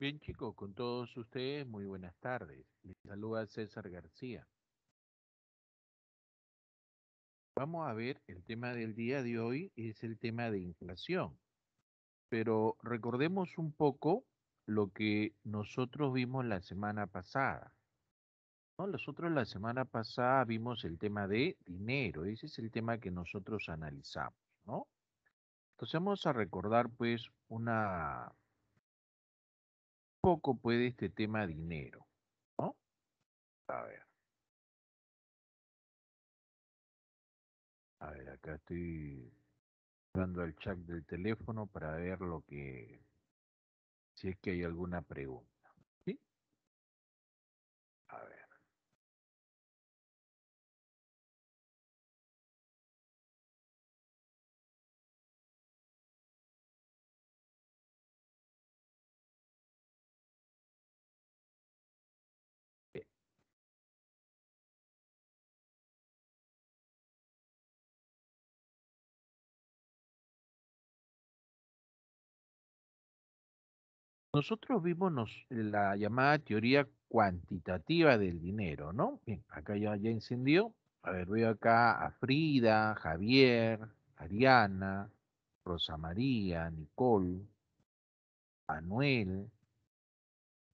Bien chicos, con todos ustedes muy buenas tardes. Les saluda César García. Vamos a ver, el tema del día de hoy es el tema de inflación. Pero recordemos un poco lo que nosotros vimos la semana pasada. Nosotros la semana pasada vimos el tema de dinero, ese es el tema que nosotros analizamos, ¿no? Entonces vamos a recordar pues una poco puede este tema dinero, ¿no? A ver. A ver, acá estoy dando al chat del teléfono para ver lo que, si es que hay alguna pregunta. nosotros vimos la llamada teoría cuantitativa del dinero, ¿no? Bien, acá ya, ya encendió. A ver, veo acá a Frida, Javier, Ariana, Rosa María, Nicole, Manuel,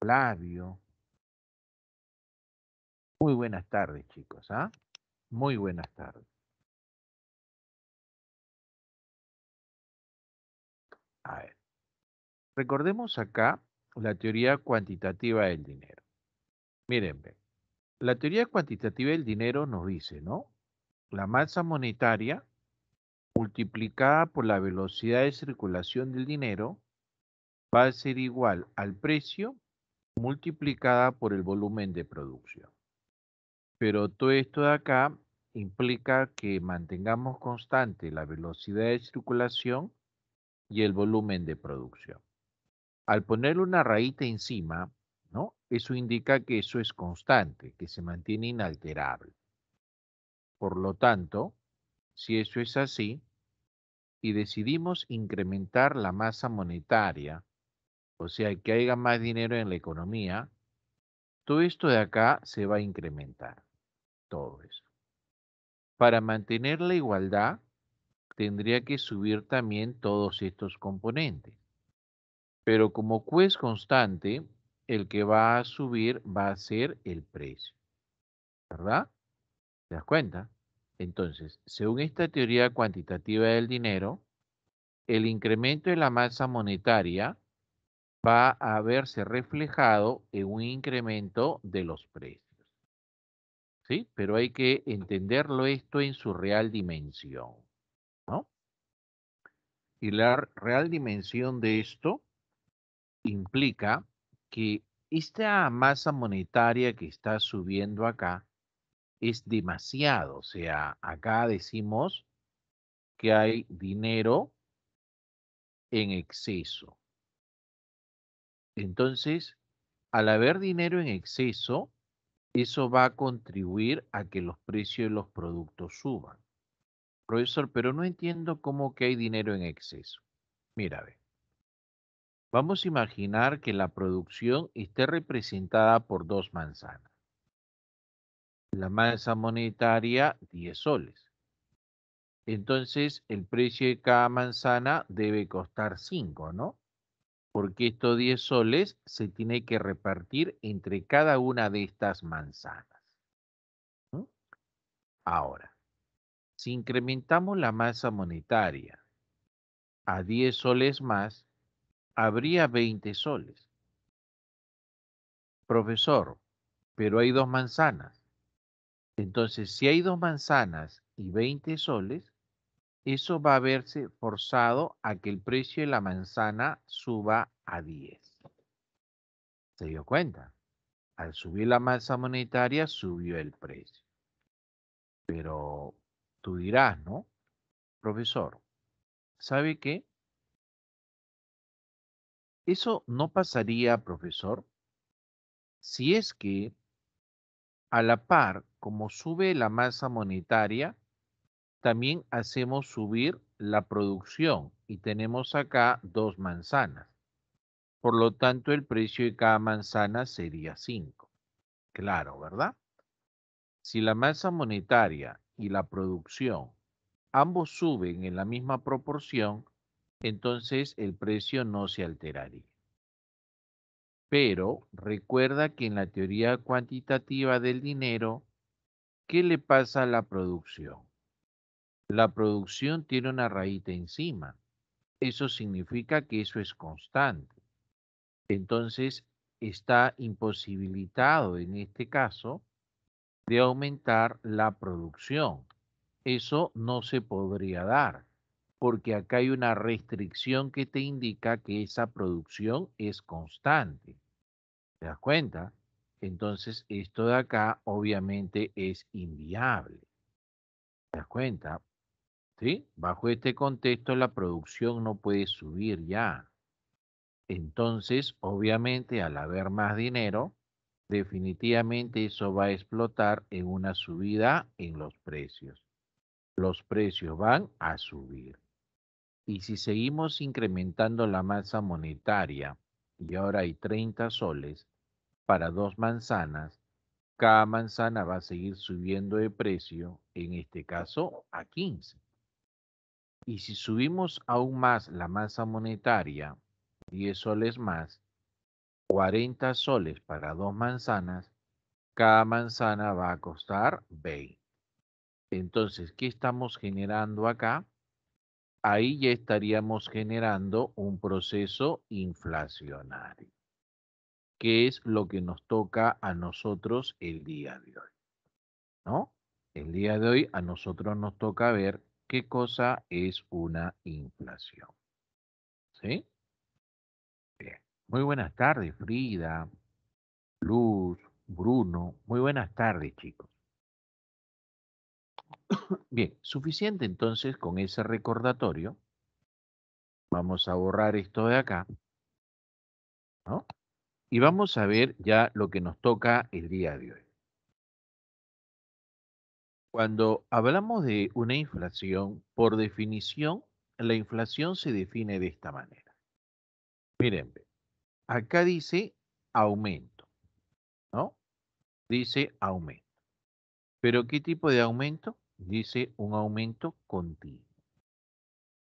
Flavio. Muy buenas tardes, chicos, ¿ah? Muy buenas tardes. A ver. Recordemos acá la teoría cuantitativa del dinero. Miren, la teoría cuantitativa del dinero nos dice, ¿no? La masa monetaria multiplicada por la velocidad de circulación del dinero va a ser igual al precio multiplicada por el volumen de producción. Pero todo esto de acá implica que mantengamos constante la velocidad de circulación y el volumen de producción al poner una raíz encima, ¿no? Eso indica que eso es constante, que se mantiene inalterable. Por lo tanto, si eso es así, y decidimos incrementar la masa monetaria, o sea, que haya más dinero en la economía, todo esto de acá se va a incrementar, todo eso. Para mantener la igualdad, tendría que subir también todos estos componentes. Pero como Q es constante, el que va a subir va a ser el precio. ¿Verdad? ¿Te das cuenta? Entonces, según esta teoría cuantitativa del dinero, el incremento de la masa monetaria va a verse reflejado en un incremento de los precios. ¿Sí? Pero hay que entenderlo esto en su real dimensión. ¿no? Y la real dimensión de esto implica que esta masa monetaria que está subiendo acá es demasiado. O sea, acá decimos que hay dinero en exceso. Entonces, al haber dinero en exceso, eso va a contribuir a que los precios de los productos suban. Profesor, pero no entiendo cómo que hay dinero en exceso. Mira, Vamos a imaginar que la producción esté representada por dos manzanas. La masa monetaria, 10 soles. Entonces, el precio de cada manzana debe costar 5, ¿no? Porque estos 10 soles se tiene que repartir entre cada una de estas manzanas. Ahora, si incrementamos la masa monetaria a 10 soles más, habría 20 soles. Profesor, pero hay dos manzanas. Entonces, si hay dos manzanas y 20 soles, eso va a verse forzado a que el precio de la manzana suba a 10. ¿Se dio cuenta? Al subir la masa monetaria, subió el precio. Pero tú dirás, ¿no? Profesor, ¿sabe qué? Eso no pasaría, profesor, si es que a la par, como sube la masa monetaria, también hacemos subir la producción y tenemos acá dos manzanas. Por lo tanto, el precio de cada manzana sería 5. Claro, ¿verdad? Si la masa monetaria y la producción ambos suben en la misma proporción, entonces el precio no se alteraría. Pero recuerda que en la teoría cuantitativa del dinero, ¿qué le pasa a la producción? La producción tiene una raíz encima. Eso significa que eso es constante. Entonces está imposibilitado en este caso de aumentar la producción. Eso no se podría dar porque acá hay una restricción que te indica que esa producción es constante. ¿Te das cuenta? Entonces, esto de acá obviamente es inviable. ¿Te das cuenta? ¿Sí? Bajo este contexto la producción no puede subir ya. Entonces, obviamente, al haber más dinero, definitivamente eso va a explotar en una subida en los precios. Los precios van a subir. Y si seguimos incrementando la masa monetaria, y ahora hay 30 soles para dos manzanas, cada manzana va a seguir subiendo de precio, en este caso a 15. Y si subimos aún más la masa monetaria, 10 soles más, 40 soles para dos manzanas, cada manzana va a costar 20. Entonces, ¿qué estamos generando acá? ahí ya estaríamos generando un proceso inflacionario, que es lo que nos toca a nosotros el día de hoy. ¿No? El día de hoy a nosotros nos toca ver qué cosa es una inflación. ¿Sí? Muy buenas tardes, Frida, Luz, Bruno. Muy buenas tardes, chicos. Bien, suficiente entonces con ese recordatorio. Vamos a borrar esto de acá. ¿no? Y vamos a ver ya lo que nos toca el día de hoy. Cuando hablamos de una inflación, por definición, la inflación se define de esta manera. Miren, acá dice aumento, ¿no? Dice aumento. ¿Pero qué tipo de aumento? dice un aumento continuo.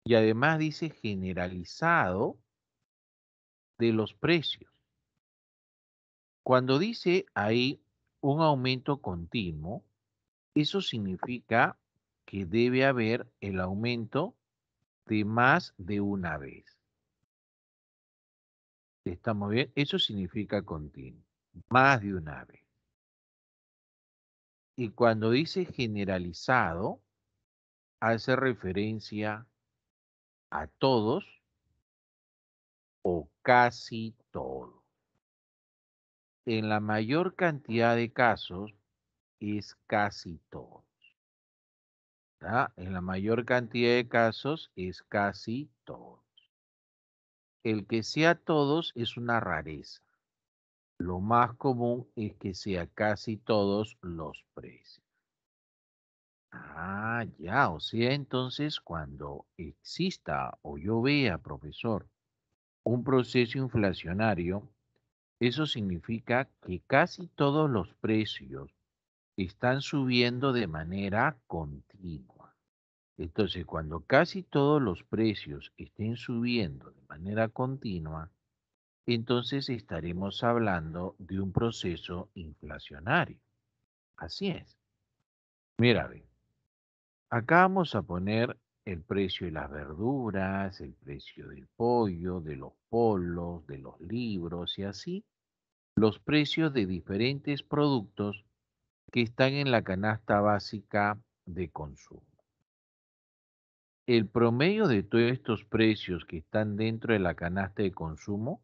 Y además dice generalizado de los precios. Cuando dice hay un aumento continuo, eso significa que debe haber el aumento de más de una vez. ¿Estamos bien? Eso significa continuo, más de una vez. Y cuando dice generalizado, hace referencia a todos o casi todos. En la mayor cantidad de casos es casi todos. En la mayor cantidad de casos es casi todos. El que sea todos es una rareza. Lo más común es que sea casi todos los precios. Ah, ya, o sea, entonces cuando exista o yo vea, profesor, un proceso inflacionario, eso significa que casi todos los precios están subiendo de manera continua. Entonces, cuando casi todos los precios estén subiendo de manera continua, entonces estaremos hablando de un proceso inflacionario. Así es. Mira, acá vamos a poner el precio de las verduras, el precio del pollo, de los polos, de los libros y así, los precios de diferentes productos que están en la canasta básica de consumo. El promedio de todos estos precios que están dentro de la canasta de consumo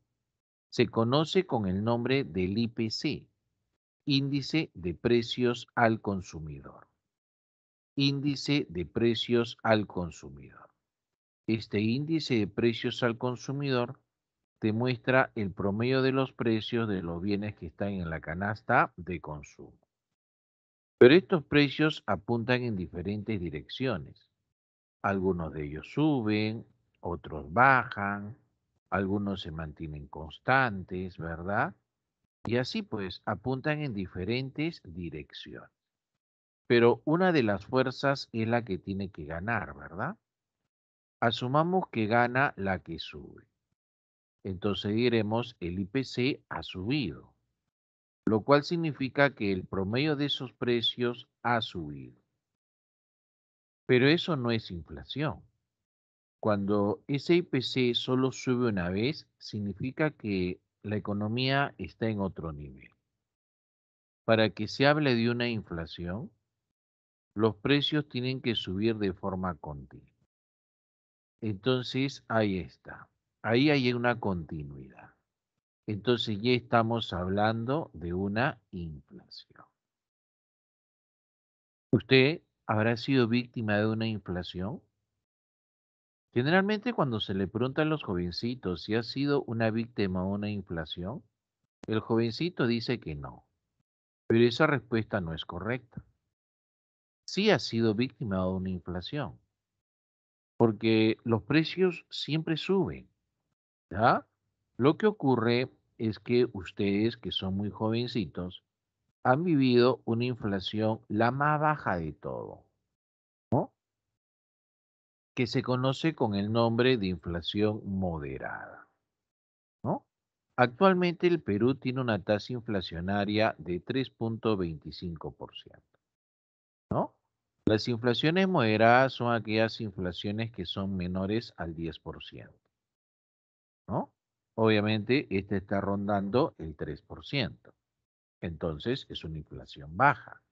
se conoce con el nombre del IPC, Índice de Precios al Consumidor. Índice de Precios al Consumidor. Este índice de precios al consumidor te muestra el promedio de los precios de los bienes que están en la canasta de consumo. Pero estos precios apuntan en diferentes direcciones. Algunos de ellos suben, otros bajan, algunos se mantienen constantes, ¿verdad? Y así pues apuntan en diferentes direcciones. Pero una de las fuerzas es la que tiene que ganar, ¿verdad? Asumamos que gana la que sube. Entonces diremos el IPC ha subido, lo cual significa que el promedio de esos precios ha subido. Pero eso no es inflación. Cuando ese IPC solo sube una vez, significa que la economía está en otro nivel. Para que se hable de una inflación, los precios tienen que subir de forma continua. Entonces, ahí está. Ahí hay una continuidad. Entonces ya estamos hablando de una inflación. ¿Usted habrá sido víctima de una inflación? Generalmente cuando se le pregunta a los jovencitos si ha sido una víctima de una inflación, el jovencito dice que no. Pero esa respuesta no es correcta. Sí ha sido víctima de una inflación, porque los precios siempre suben. Lo que ocurre es que ustedes que son muy jovencitos han vivido una inflación la más baja de todo que se conoce con el nombre de inflación moderada. ¿no? Actualmente el Perú tiene una tasa inflacionaria de 3.25%. ¿no? Las inflaciones moderadas son aquellas inflaciones que son menores al 10%. ¿no? Obviamente, esta está rondando el 3%. Entonces, es una inflación baja.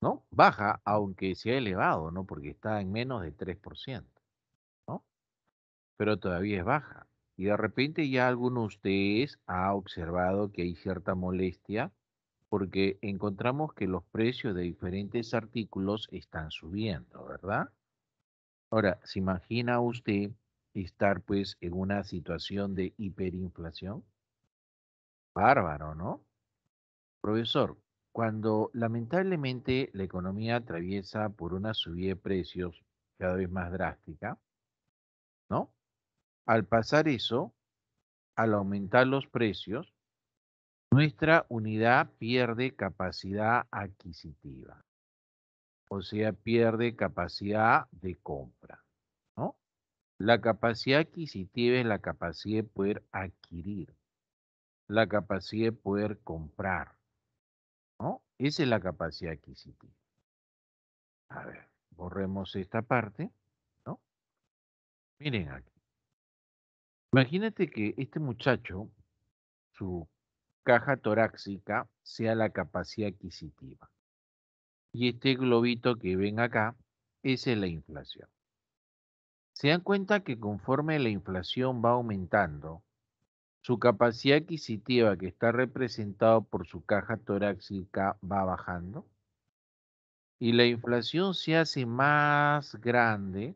¿no? Baja, aunque sea elevado, ¿no? Porque está en menos de 3%, ¿no? Pero todavía es baja. Y de repente ya alguno de ustedes ha observado que hay cierta molestia porque encontramos que los precios de diferentes artículos están subiendo, ¿verdad? Ahora, ¿se imagina usted estar pues en una situación de hiperinflación? Bárbaro, ¿no? Profesor, cuando lamentablemente la economía atraviesa por una subida de precios cada vez más drástica, ¿no? Al pasar eso, al aumentar los precios, nuestra unidad pierde capacidad adquisitiva, o sea, pierde capacidad de compra. ¿no? La capacidad adquisitiva es la capacidad de poder adquirir, la capacidad de poder comprar. ¿no? Esa es la capacidad adquisitiva. A ver, borremos esta parte, ¿no? Miren aquí. Imagínate que este muchacho, su caja torácica sea la capacidad adquisitiva. Y este globito que ven acá, esa es la inflación. Se dan cuenta que conforme la inflación va aumentando, su capacidad adquisitiva, que está representado por su caja torácica, va bajando. Y la inflación se hace más grande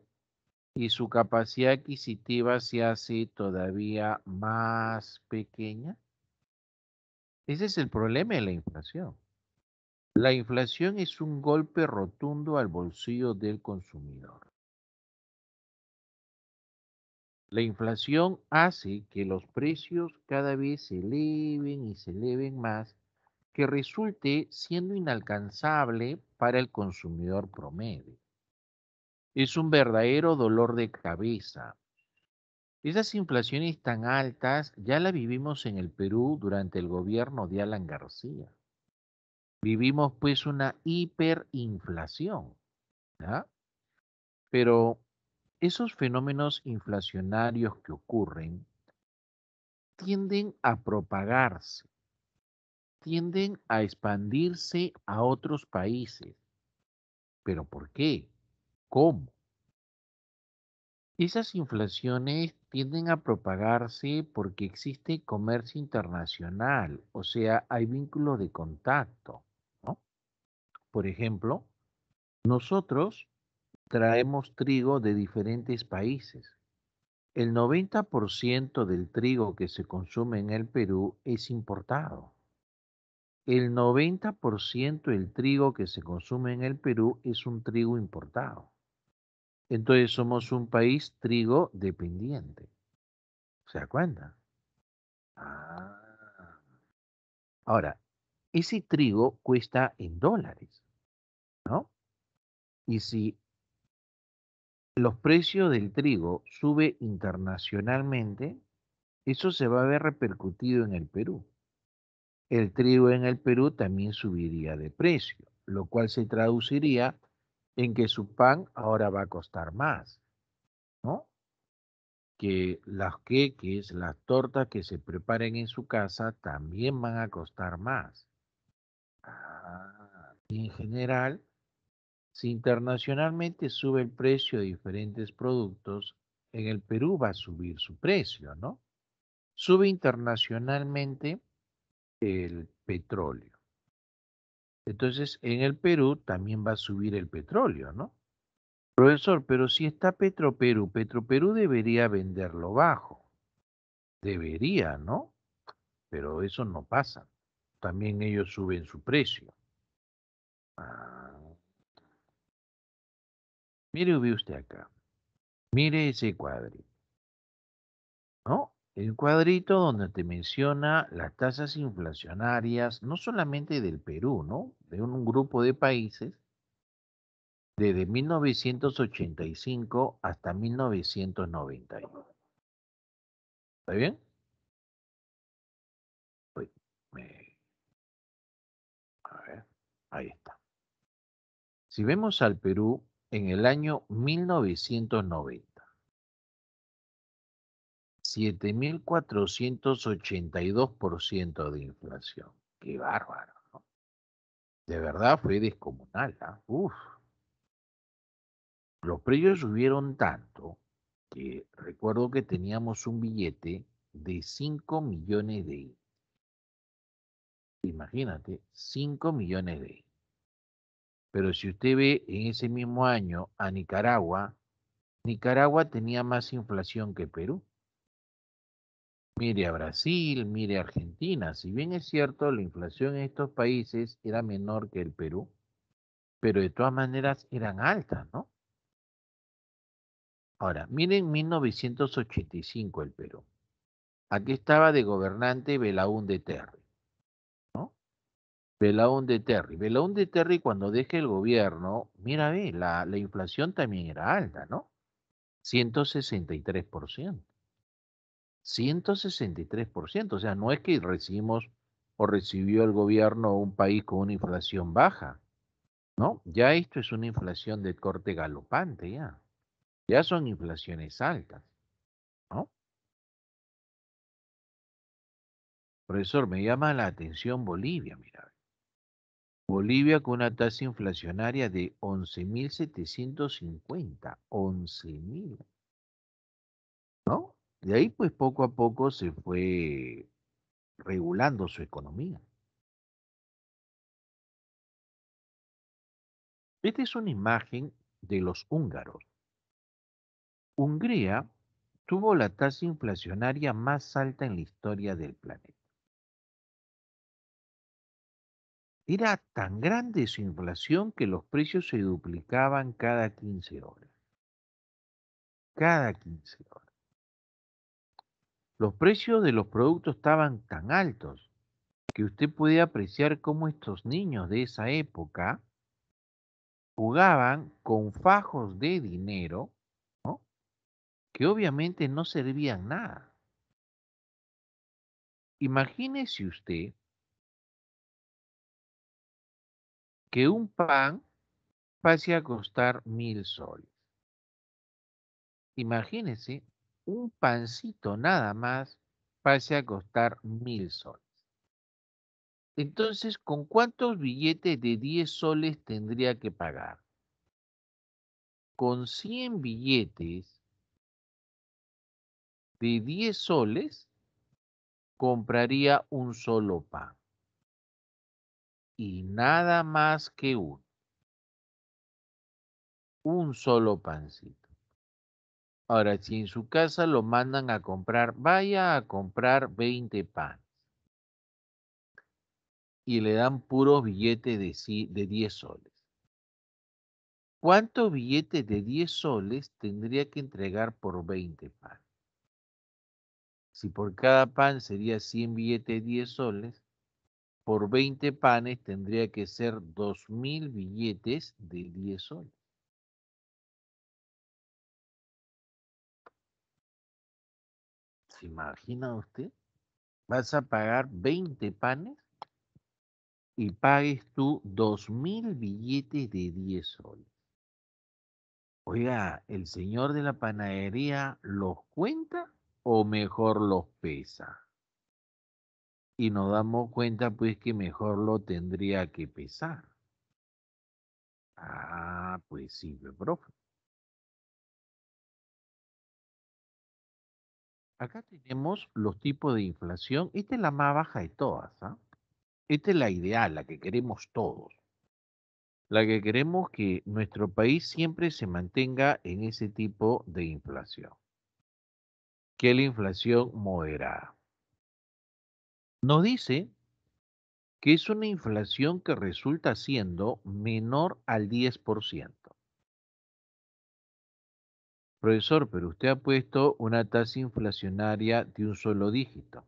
y su capacidad adquisitiva se hace todavía más pequeña. Ese es el problema de la inflación. La inflación es un golpe rotundo al bolsillo del consumidor. La inflación hace que los precios cada vez se eleven y se eleven más, que resulte siendo inalcanzable para el consumidor promedio. Es un verdadero dolor de cabeza. Esas inflaciones tan altas ya la vivimos en el Perú durante el gobierno de Alan García. Vivimos pues una hiperinflación. Pero esos fenómenos inflacionarios que ocurren tienden a propagarse, tienden a expandirse a otros países. ¿Pero por qué? ¿Cómo? Esas inflaciones tienden a propagarse porque existe comercio internacional, o sea, hay vínculos de contacto. Por ejemplo, nosotros traemos trigo de diferentes países. El 90% del trigo que se consume en el Perú es importado. El 90% del trigo que se consume en el Perú es un trigo importado. Entonces somos un país trigo dependiente. ¿Se acuerdan? Ah. Ahora, ese trigo cuesta en dólares, ¿no? Y si los precios del trigo sube internacionalmente, eso se va a ver repercutido en el Perú. El trigo en el Perú también subiría de precio, lo cual se traduciría en que su pan ahora va a costar más, ¿no? Que las queques, las tortas que se preparen en su casa también van a costar más. Ah, en general, si internacionalmente sube el precio de diferentes productos, en el Perú va a subir su precio, ¿no? Sube internacionalmente el petróleo. Entonces, en el Perú también va a subir el petróleo, ¿no? Profesor, pero si está Petroperú, Petroperú debería venderlo bajo. Debería, ¿no? Pero eso no pasa. También ellos suben su precio. Ah, Mire usted acá. Mire ese cuadrito. ¿No? El cuadrito donde te menciona las tasas inflacionarias, no solamente del Perú, ¿no? De un grupo de países, desde 1985 hasta 1991. ¿Está bien? Pues, A ver, ahí está. Si vemos al Perú, en el año 1990. 7.482% de inflación. Qué bárbaro. De verdad fue descomunal. ¿ah? Uf. Los precios subieron tanto que recuerdo que teníamos un billete de 5 millones de Imagínate, 5 millones de pero si usted ve en ese mismo año a Nicaragua, Nicaragua tenía más inflación que Perú. Mire a Brasil, mire a Argentina. Si bien es cierto, la inflación en estos países era menor que el Perú, pero de todas maneras eran altas, ¿no? Ahora, miren 1985 el Perú. Aquí estaba de gobernante de Terry de Terry. de Terry cuando deje el gobierno, mira, ve, la, la inflación también era alta, ¿no? 163%. 163%, o sea, no es que recibimos o recibió el gobierno un país con una inflación baja, ¿no? Ya esto es una inflación de corte galopante, ya. Ya son inflaciones altas, ¿no? Profesor, me llama la atención Bolivia, mira. Bolivia con una tasa inflacionaria de 11.750. 11.000. ¿No? De ahí pues poco a poco se fue regulando su economía. Esta es una imagen de los húngaros. Hungría tuvo la tasa inflacionaria más alta en la historia del planeta. Era tan grande su inflación que los precios se duplicaban cada 15 horas. Cada 15 horas. Los precios de los productos estaban tan altos que usted puede apreciar cómo estos niños de esa época jugaban con fajos de dinero que obviamente no servían nada. Imagínese usted que un pan pase a costar mil soles. Imagínense, un pancito nada más pase a costar mil soles. Entonces, ¿con cuántos billetes de 10 soles tendría que pagar? Con 100 billetes de 10 soles compraría un solo pan y nada más que uno. Un solo pancito. Ahora, si en su casa lo mandan a comprar, vaya a comprar 20 panes. Y le dan puros billetes de, de 10 soles. ¿Cuántos billetes de 10 soles tendría que entregar por 20 panes? Si por cada pan sería 100 billetes de 10 soles, por 20 panes tendría que ser 2.000 billetes de 10 soles. ¿Se imagina usted? Vas a pagar 20 panes y pagues tú 2.000 billetes de 10 soles. Oiga, ¿el señor de la panadería los cuenta o mejor los pesa? y nos damos cuenta pues que mejor lo tendría que pesar. Ah, pues sí, pues, profe. Acá tenemos los tipos de inflación. Esta es la más baja de todas. ¿ah? Esta es la ideal, la que queremos todos. La que queremos que nuestro país siempre se mantenga en ese tipo de inflación. Que la inflación moderada nos dice que es una inflación que resulta siendo menor al 10%. Profesor, pero usted ha puesto una tasa inflacionaria de un solo dígito.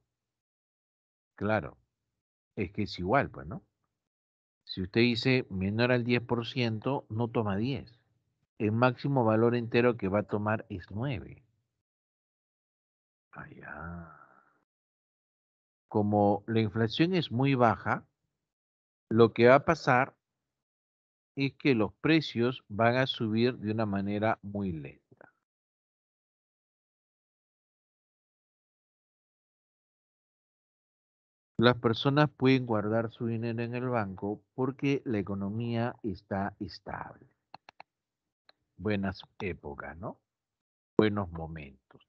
Claro, es que es igual, pues, ¿no? Si usted dice menor al 10%, no toma 10. El máximo valor entero que va a tomar es 9. Ah, ya como la inflación es muy baja, lo que va a pasar es que los precios van a subir de una manera muy lenta. Las personas pueden guardar su dinero en el banco porque la economía está estable. Buenas épocas, ¿no? Buenos momentos.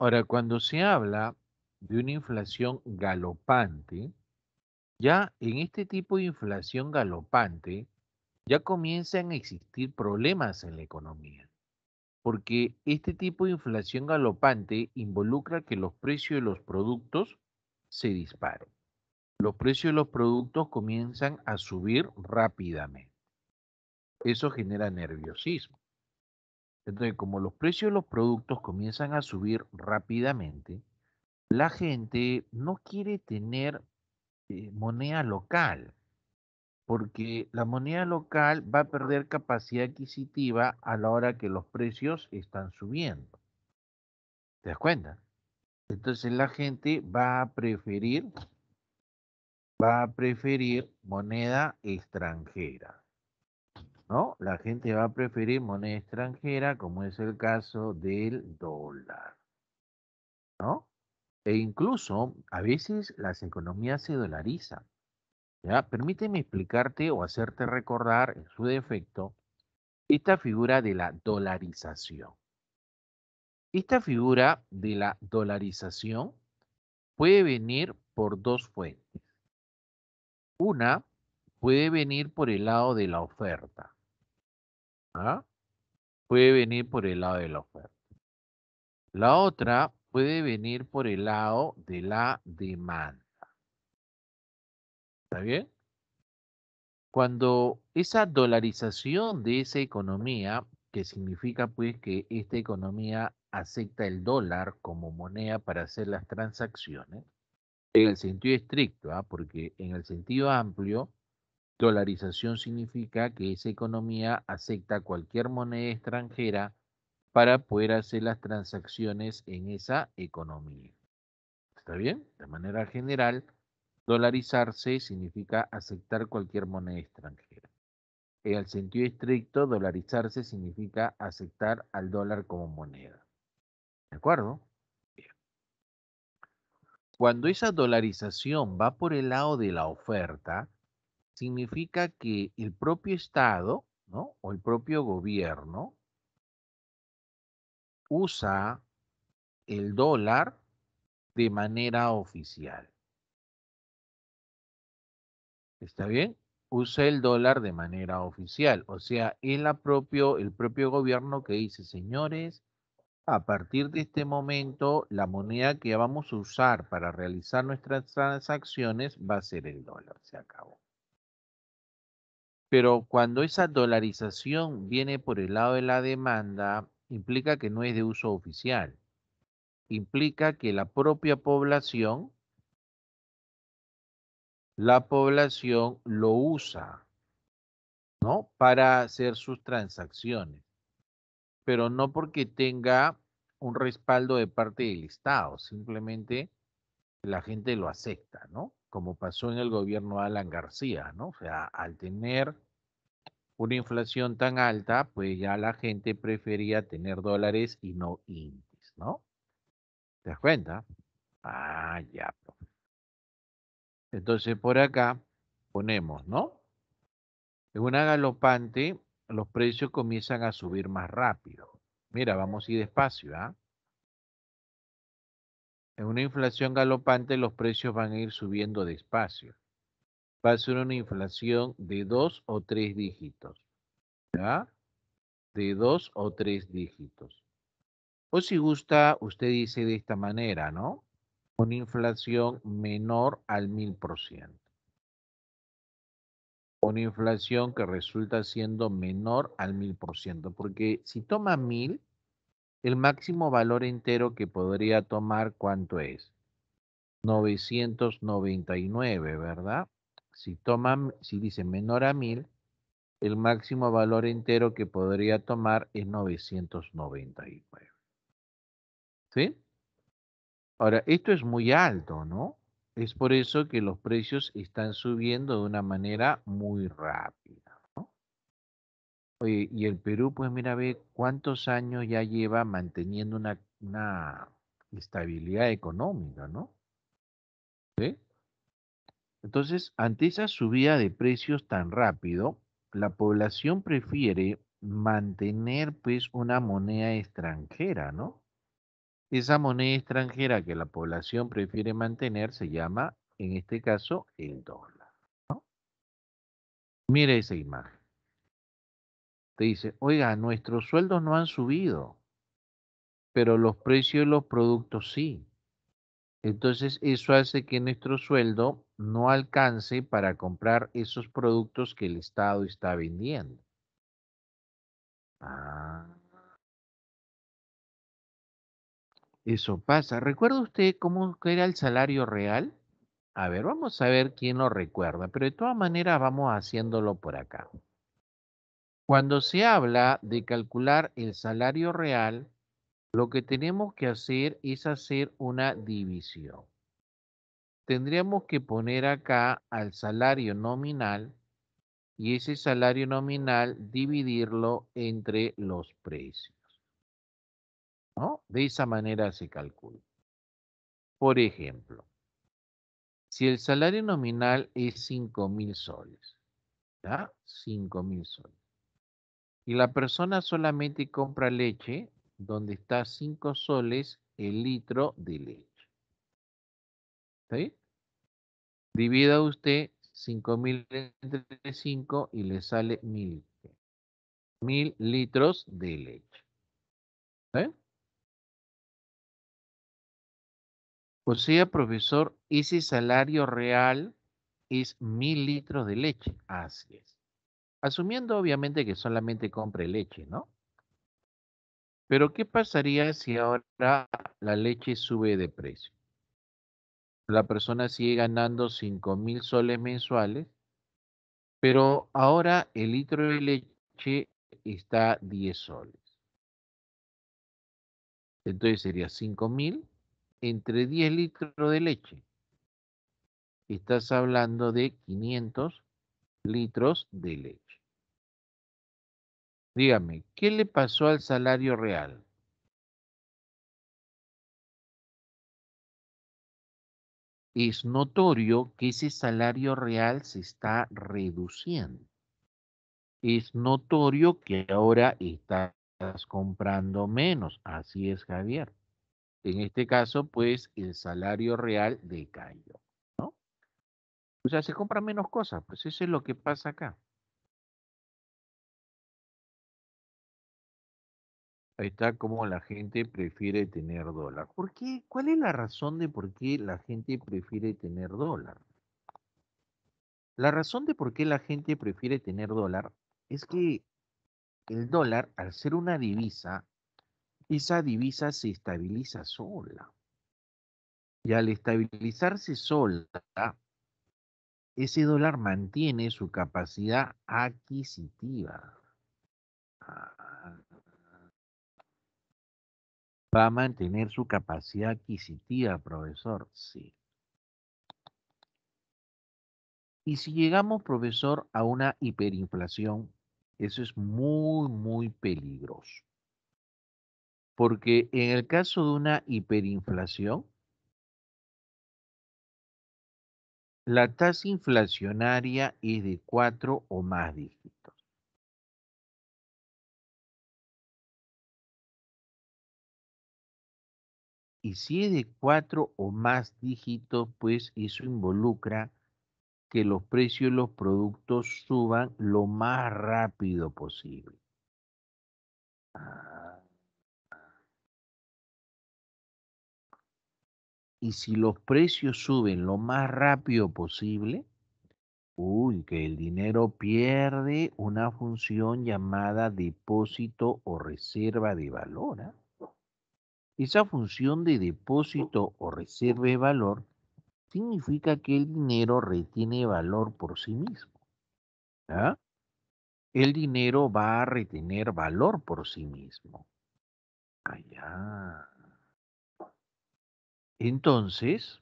Ahora, cuando se habla de una inflación galopante, ya en este tipo de inflación galopante, ya comienzan a existir problemas en la economía, porque este tipo de inflación galopante involucra que los precios de los productos se disparen, Los precios de los productos comienzan a subir rápidamente. Eso genera nerviosismo. Entonces, como los precios de los productos comienzan a subir rápidamente, la gente no quiere tener eh, moneda local, porque la moneda local va a perder capacidad adquisitiva a la hora que los precios están subiendo. ¿Te das cuenta? Entonces la gente va a preferir, va a preferir moneda extranjera. ¿no? La gente va a preferir moneda extranjera, como es el caso del dólar, ¿no? E incluso a veces las economías se dolarizan. ¿ya? Permíteme explicarte o hacerte recordar en su defecto esta figura de la dolarización. Esta figura de la dolarización puede venir por dos fuentes. Una puede venir por el lado de la oferta. ¿ah? Puede venir por el lado de la oferta. La otra puede venir por el lado de la demanda. ¿Está bien? Cuando esa dolarización de esa economía, que significa pues que esta economía acepta el dólar como moneda para hacer las transacciones, en el sentido estricto, ¿ah? porque en el sentido amplio, Dolarización significa que esa economía acepta cualquier moneda extranjera para poder hacer las transacciones en esa economía. ¿Está bien? De manera general, dolarizarse significa aceptar cualquier moneda extranjera. En el sentido estricto, dolarizarse significa aceptar al dólar como moneda. ¿De acuerdo? Bien. Cuando esa dolarización va por el lado de la oferta, significa que el propio Estado, ¿no? O el propio gobierno usa el dólar de manera oficial. ¿Está bien? Usa el dólar de manera oficial. O sea, es propio, el propio gobierno que dice, señores, a partir de este momento, la moneda que vamos a usar para realizar nuestras transacciones va a ser el dólar. Se acabó. Pero cuando esa dolarización viene por el lado de la demanda, implica que no es de uso oficial. Implica que la propia población, la población lo usa, ¿no? Para hacer sus transacciones. Pero no porque tenga un respaldo de parte del Estado, simplemente la gente lo acepta, ¿no? como pasó en el gobierno Alan García, ¿no? O sea, al tener una inflación tan alta, pues ya la gente prefería tener dólares y no índices, ¿no? ¿Te das cuenta? Ah, ya. Entonces por acá ponemos, ¿no? En una galopante, los precios comienzan a subir más rápido. Mira, vamos a ir despacio, ¿ah? En una inflación galopante los precios van a ir subiendo despacio. Va a ser una inflación de dos o tres dígitos. ¿Ya? De dos o tres dígitos. O si gusta, usted dice de esta manera, ¿no? Una inflación menor al mil por ciento. Una inflación que resulta siendo menor al mil por ciento. Porque si toma mil, el máximo valor entero que podría tomar, ¿cuánto es? 999, ¿verdad? Si toman, si dice menor a 1000, el máximo valor entero que podría tomar es 999. ¿Sí? Ahora, esto es muy alto, ¿no? Es por eso que los precios están subiendo de una manera muy rápida y el Perú, pues mira, ve cuántos años ya lleva manteniendo una, estabilidad económica, ¿no? Entonces, ante esa subida de precios tan rápido, la población prefiere mantener pues una moneda extranjera, ¿no? Esa moneda extranjera que la población prefiere mantener se llama, en este caso, el dólar. ¿no? Mire esa imagen te dice, oiga, nuestros sueldos no han subido, pero los precios de los productos sí. Entonces eso hace que nuestro sueldo no alcance para comprar esos productos que el Estado está vendiendo. Ah. Eso pasa. ¿Recuerda usted cómo era el salario real? A ver, vamos a ver quién lo recuerda, pero de todas maneras vamos haciéndolo por acá. Cuando se habla de calcular el salario real, lo que tenemos que hacer es hacer una división. Tendríamos que poner acá al salario nominal y ese salario nominal dividirlo entre los precios. De esa manera se calcula. Por ejemplo, si el salario nominal es 5.000 mil soles, ¿ya? 5 mil soles. Y la persona solamente compra leche donde está 5 soles el litro de leche. ¿Sí? Divida usted 5.000 entre 5 y le sale 1.000. 1.000 litros de leche. ¿Sí? ¿Eh? O sea, profesor, ese salario real es 1.000 litros de leche. Así es. Asumiendo obviamente que solamente compre leche, ¿no? Pero ¿qué pasaría si ahora la leche sube de precio? La persona sigue ganando 5 mil soles mensuales, pero ahora el litro de leche está 10 soles. Entonces sería 5 mil entre 10 litros de leche. Estás hablando de 500 litros de leche. Dígame, ¿qué le pasó al salario real? Es notorio que ese salario real se está reduciendo. Es notorio que ahora estás comprando menos. Así es, Javier. En este caso, pues, el salario real decayó, ¿no? O sea, se compran menos cosas, pues eso es lo que pasa acá. Ahí está cómo la gente prefiere tener dólar. ¿Por qué? ¿Cuál es la razón de por qué la gente prefiere tener dólar? La razón de por qué la gente prefiere tener dólar es que el dólar, al ser una divisa, esa divisa se estabiliza sola. Y al estabilizarse sola, ese dólar mantiene su capacidad adquisitiva. Ah, ¿Va a mantener su capacidad adquisitiva, profesor? Sí. Y si llegamos, profesor, a una hiperinflación, eso es muy, muy peligroso. Porque en el caso de una hiperinflación, la tasa inflacionaria es de cuatro o más dígitos. Y si es de cuatro o más dígitos, pues eso involucra que los precios de los productos suban lo más rápido posible. Ah. Y si los precios suben lo más rápido posible, uy, que el dinero pierde una función llamada depósito o reserva de valor. ¿ah? Esa función de depósito o reserva de valor significa que el dinero retiene valor por sí mismo. ¿Ah? El dinero va a retener valor por sí mismo. Allá. Ah, Entonces,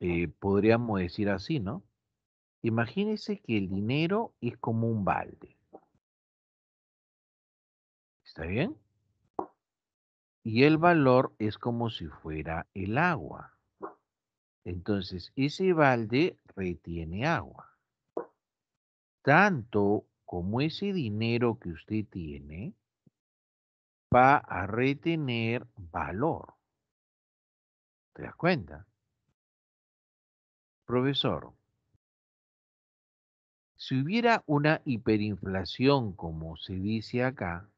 eh, podríamos decir así, ¿no? Imagínense que el dinero es como un balde. ¿Está bien? Y el valor es como si fuera el agua. Entonces, ese balde retiene agua. Tanto como ese dinero que usted tiene va a retener valor. ¿Te das cuenta? Profesor, si hubiera una hiperinflación, como se dice acá,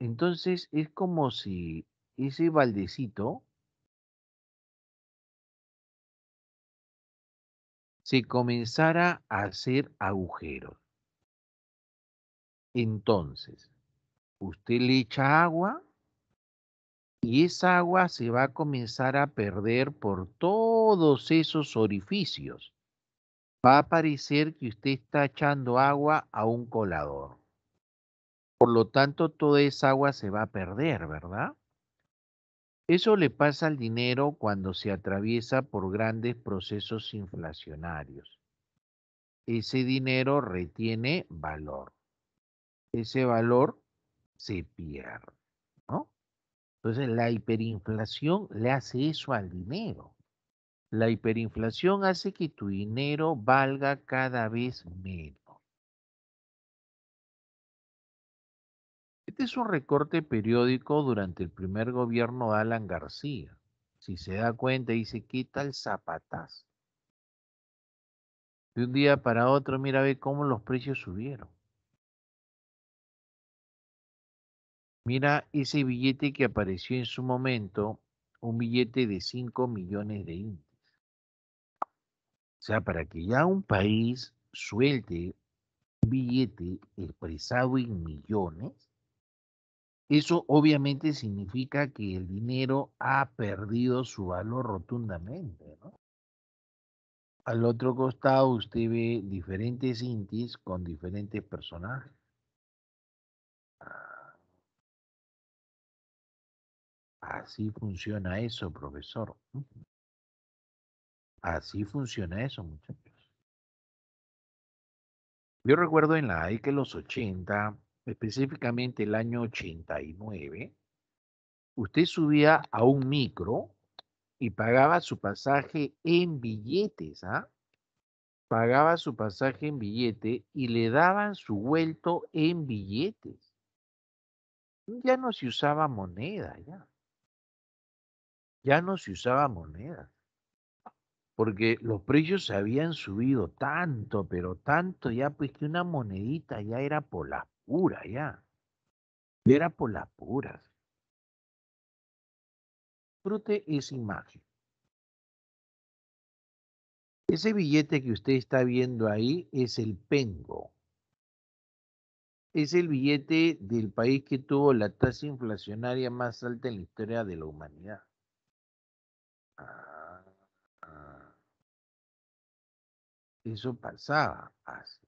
entonces es como si ese baldecito se comenzara a hacer agujeros. Entonces, usted le echa agua y esa agua se va a comenzar a perder por todos esos orificios. Va a parecer que usted está echando agua a un colador. Por lo tanto, toda esa agua se va a perder, ¿verdad? Eso le pasa al dinero cuando se atraviesa por grandes procesos inflacionarios. Ese dinero retiene valor. Ese valor se pierde. ¿no? Entonces la hiperinflación le hace eso al dinero. La hiperinflación hace que tu dinero valga cada vez menos. Este es un recorte periódico durante el primer gobierno de Alan García. Si se da cuenta, dice, quita tal zapatazo. De un día para otro, mira, ve cómo los precios subieron. Mira ese billete que apareció en su momento, un billete de 5 millones de índices. O sea, para que ya un país suelte un billete expresado en millones, eso obviamente significa que el dinero ha perdido su valor rotundamente, Al otro costado usted ve diferentes intis con diferentes personajes. Ah. Así funciona eso, profesor. Así funciona eso, muchachos. Yo recuerdo en la década que los 80, específicamente el año 89, usted subía a un micro y pagaba su pasaje en billetes, ¿ah? Pagaba su pasaje en billete y le daban su vuelto en billetes. Ya no se usaba moneda, ya. Ya no se usaba moneda. Porque los precios habían subido tanto, pero tanto ya, pues que una monedita ya era por pura ya. Era por las puras. Disfrute esa imagen. Ese billete que usted está viendo ahí es el pengo. Es el billete del país que tuvo la tasa inflacionaria más alta en la historia de la humanidad. Ah, ah. Eso pasaba hace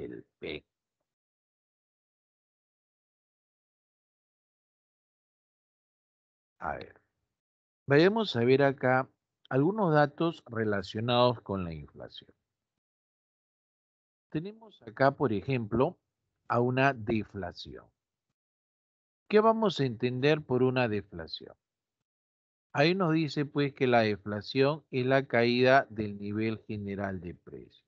el A ver, vayamos a ver acá algunos datos relacionados con la inflación. Tenemos acá, por ejemplo, a una deflación. ¿Qué vamos a entender por una deflación? Ahí nos dice pues que la deflación es la caída del nivel general de precios.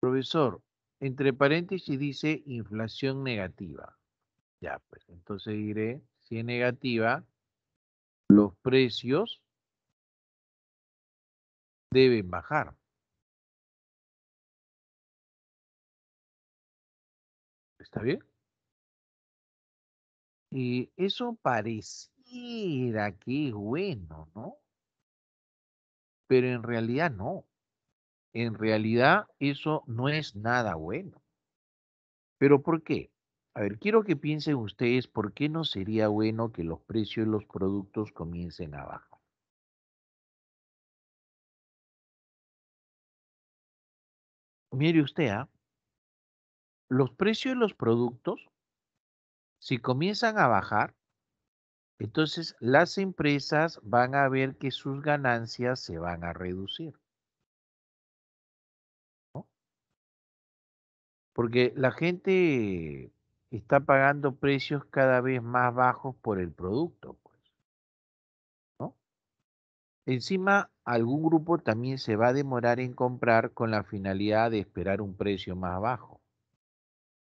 Profesor, entre paréntesis dice inflación negativa. Ya, pues entonces diré, si es negativa, los precios deben bajar. ¿Está bien? Y eso pareciera que es bueno, ¿no? Pero en realidad no en realidad eso no es nada bueno. ¿Pero por qué? A ver, quiero que piensen ustedes por qué no sería bueno que los precios de los productos comiencen a bajar. Mire usted, ¿ah? los precios de los productos, si comienzan a bajar, entonces las empresas van a ver que sus ganancias se van a reducir. porque la gente está pagando precios cada vez más bajos por el producto. Pues, Encima, algún grupo también se va a demorar en comprar con la finalidad de esperar un precio más bajo.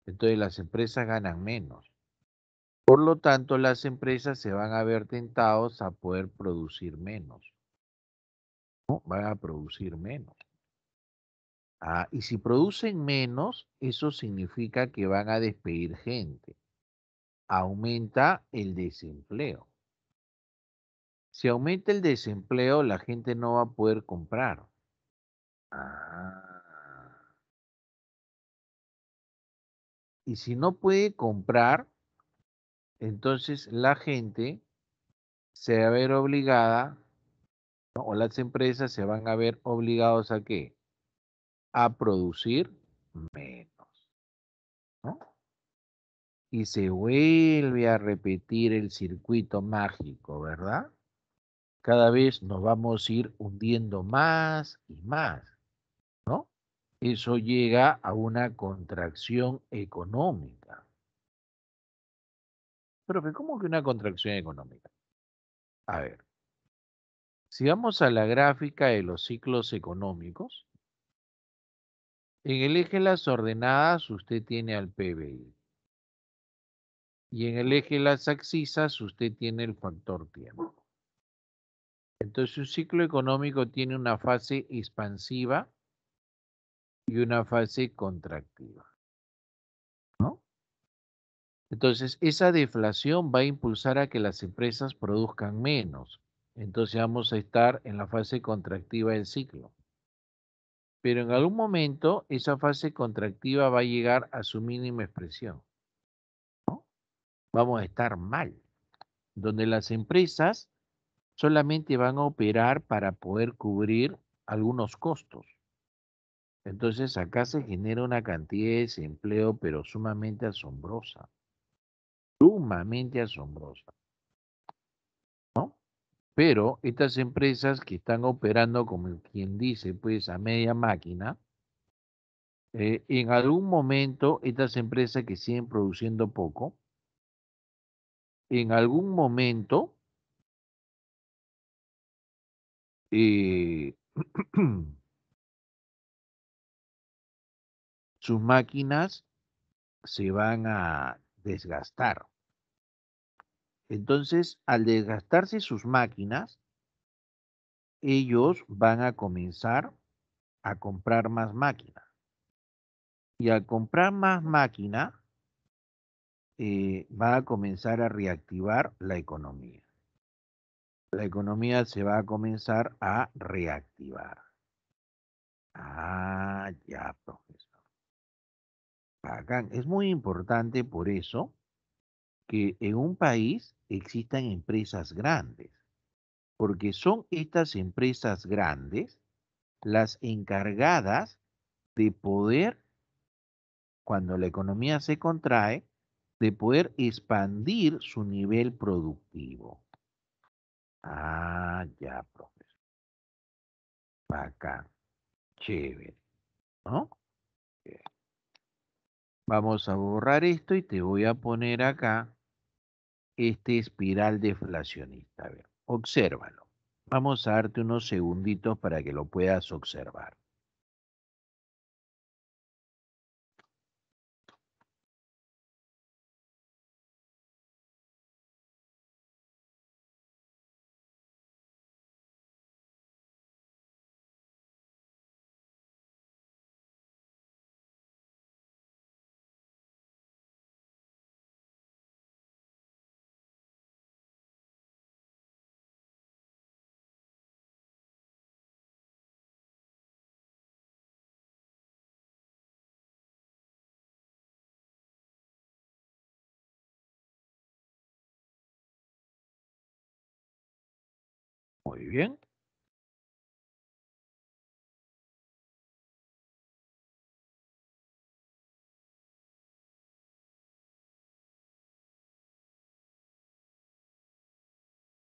Entonces las empresas ganan menos. Por lo tanto, las empresas se van a ver tentados a poder producir menos. ¿no? Van a producir menos. Ah, y si producen menos, eso significa que van a despedir gente. Aumenta el desempleo. Si aumenta el desempleo, la gente no va a poder comprar. Ah. Y si no puede comprar, entonces la gente se va a ver obligada, o las empresas se van a ver obligados a qué? a producir menos. ¿no? Y se vuelve a repetir el circuito mágico, ¿verdad? Cada vez nos vamos a ir hundiendo más y más, ¿no? Eso llega a una contracción económica. Pero, ¿cómo que una contracción económica? A ver, si vamos a la gráfica de los ciclos económicos, en el eje de las ordenadas usted tiene al PBI. Y en el eje de las axisas usted tiene el factor tiempo. Entonces su ciclo económico tiene una fase expansiva y una fase contractiva. ¿no? Entonces esa deflación va a impulsar a que las empresas produzcan menos. Entonces vamos a estar en la fase contractiva del ciclo pero en algún momento esa fase contractiva va a llegar a su mínima expresión. Vamos a estar mal, donde las empresas solamente van a operar para poder cubrir algunos costos. Entonces acá se genera una cantidad de desempleo, pero sumamente asombrosa. Sumamente asombrosa. Pero estas empresas que están operando, como quien dice, pues a media máquina, eh, en algún momento estas empresas que siguen produciendo poco, en algún momento eh, sus máquinas se van a desgastar. Entonces, al desgastarse sus máquinas, ellos van a comenzar a comprar más máquinas. Y al comprar más máquina, eh, va a comenzar a reactivar la economía. La economía se va a comenzar a reactivar. Ah, ya, profesor. Acá Es muy importante por eso que en un país existan empresas grandes, porque son estas empresas grandes las encargadas de poder, cuando la economía se contrae, de poder expandir su nivel productivo. Ah, ya, profesor. acá Chévere. ¿No? Vamos a borrar esto y te voy a poner acá este espiral deflacionista. A ver, obsérvalo. Vamos a darte unos segunditos para que lo puedas observar. bien.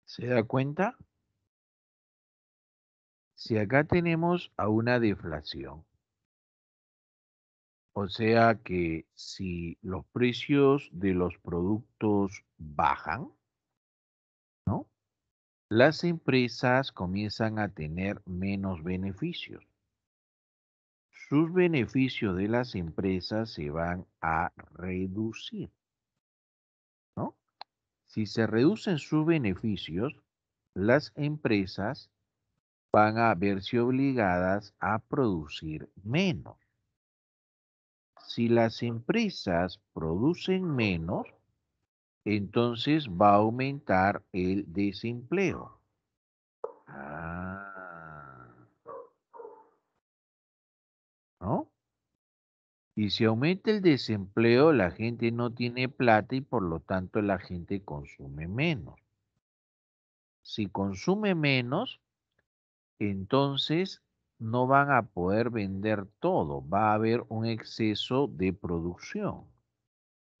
¿Se da cuenta? Si acá tenemos a una deflación, o sea que si los precios de los productos bajan, ¿no? las empresas comienzan a tener menos beneficios. Sus beneficios de las empresas se van a reducir. ¿no? Si se reducen sus beneficios, las empresas van a verse obligadas a producir menos. Si las empresas producen menos, entonces va a aumentar el desempleo. Ah. ¿No? Y si aumenta el desempleo, la gente no tiene plata y por lo tanto la gente consume menos. Si consume menos, entonces no van a poder vender todo, va a haber un exceso de producción.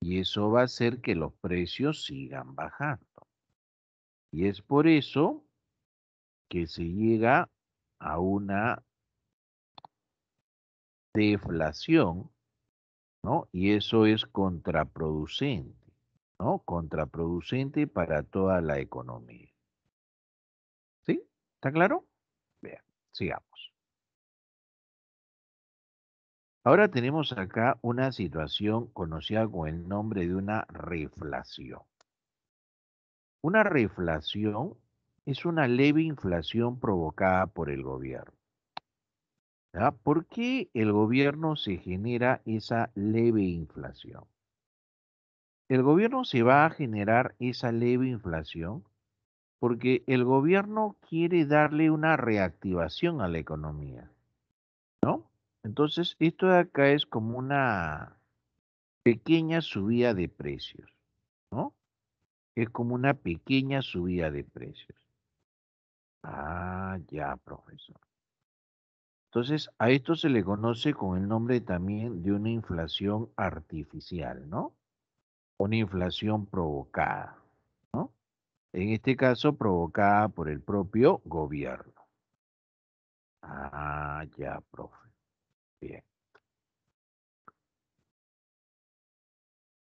Y eso va a hacer que los precios sigan bajando. Y es por eso que se llega a una deflación, ¿no? Y eso es contraproducente, ¿no? Contraproducente para toda la economía. ¿Sí? ¿Está claro? Bien, sigamos. Ahora tenemos acá una situación conocida con el nombre de una reflación. Una reflación es una leve inflación provocada por el gobierno. ¿Por qué el gobierno se genera esa leve inflación? El gobierno se va a generar esa leve inflación porque el gobierno quiere darle una reactivación a la economía. Entonces, esto de acá es como una pequeña subida de precios, ¿no? Es como una pequeña subida de precios. Ah, ya, profesor. Entonces, a esto se le conoce con el nombre también de una inflación artificial, ¿no? Una inflación provocada, ¿no? En este caso, provocada por el propio gobierno. Ah, ya, profesor.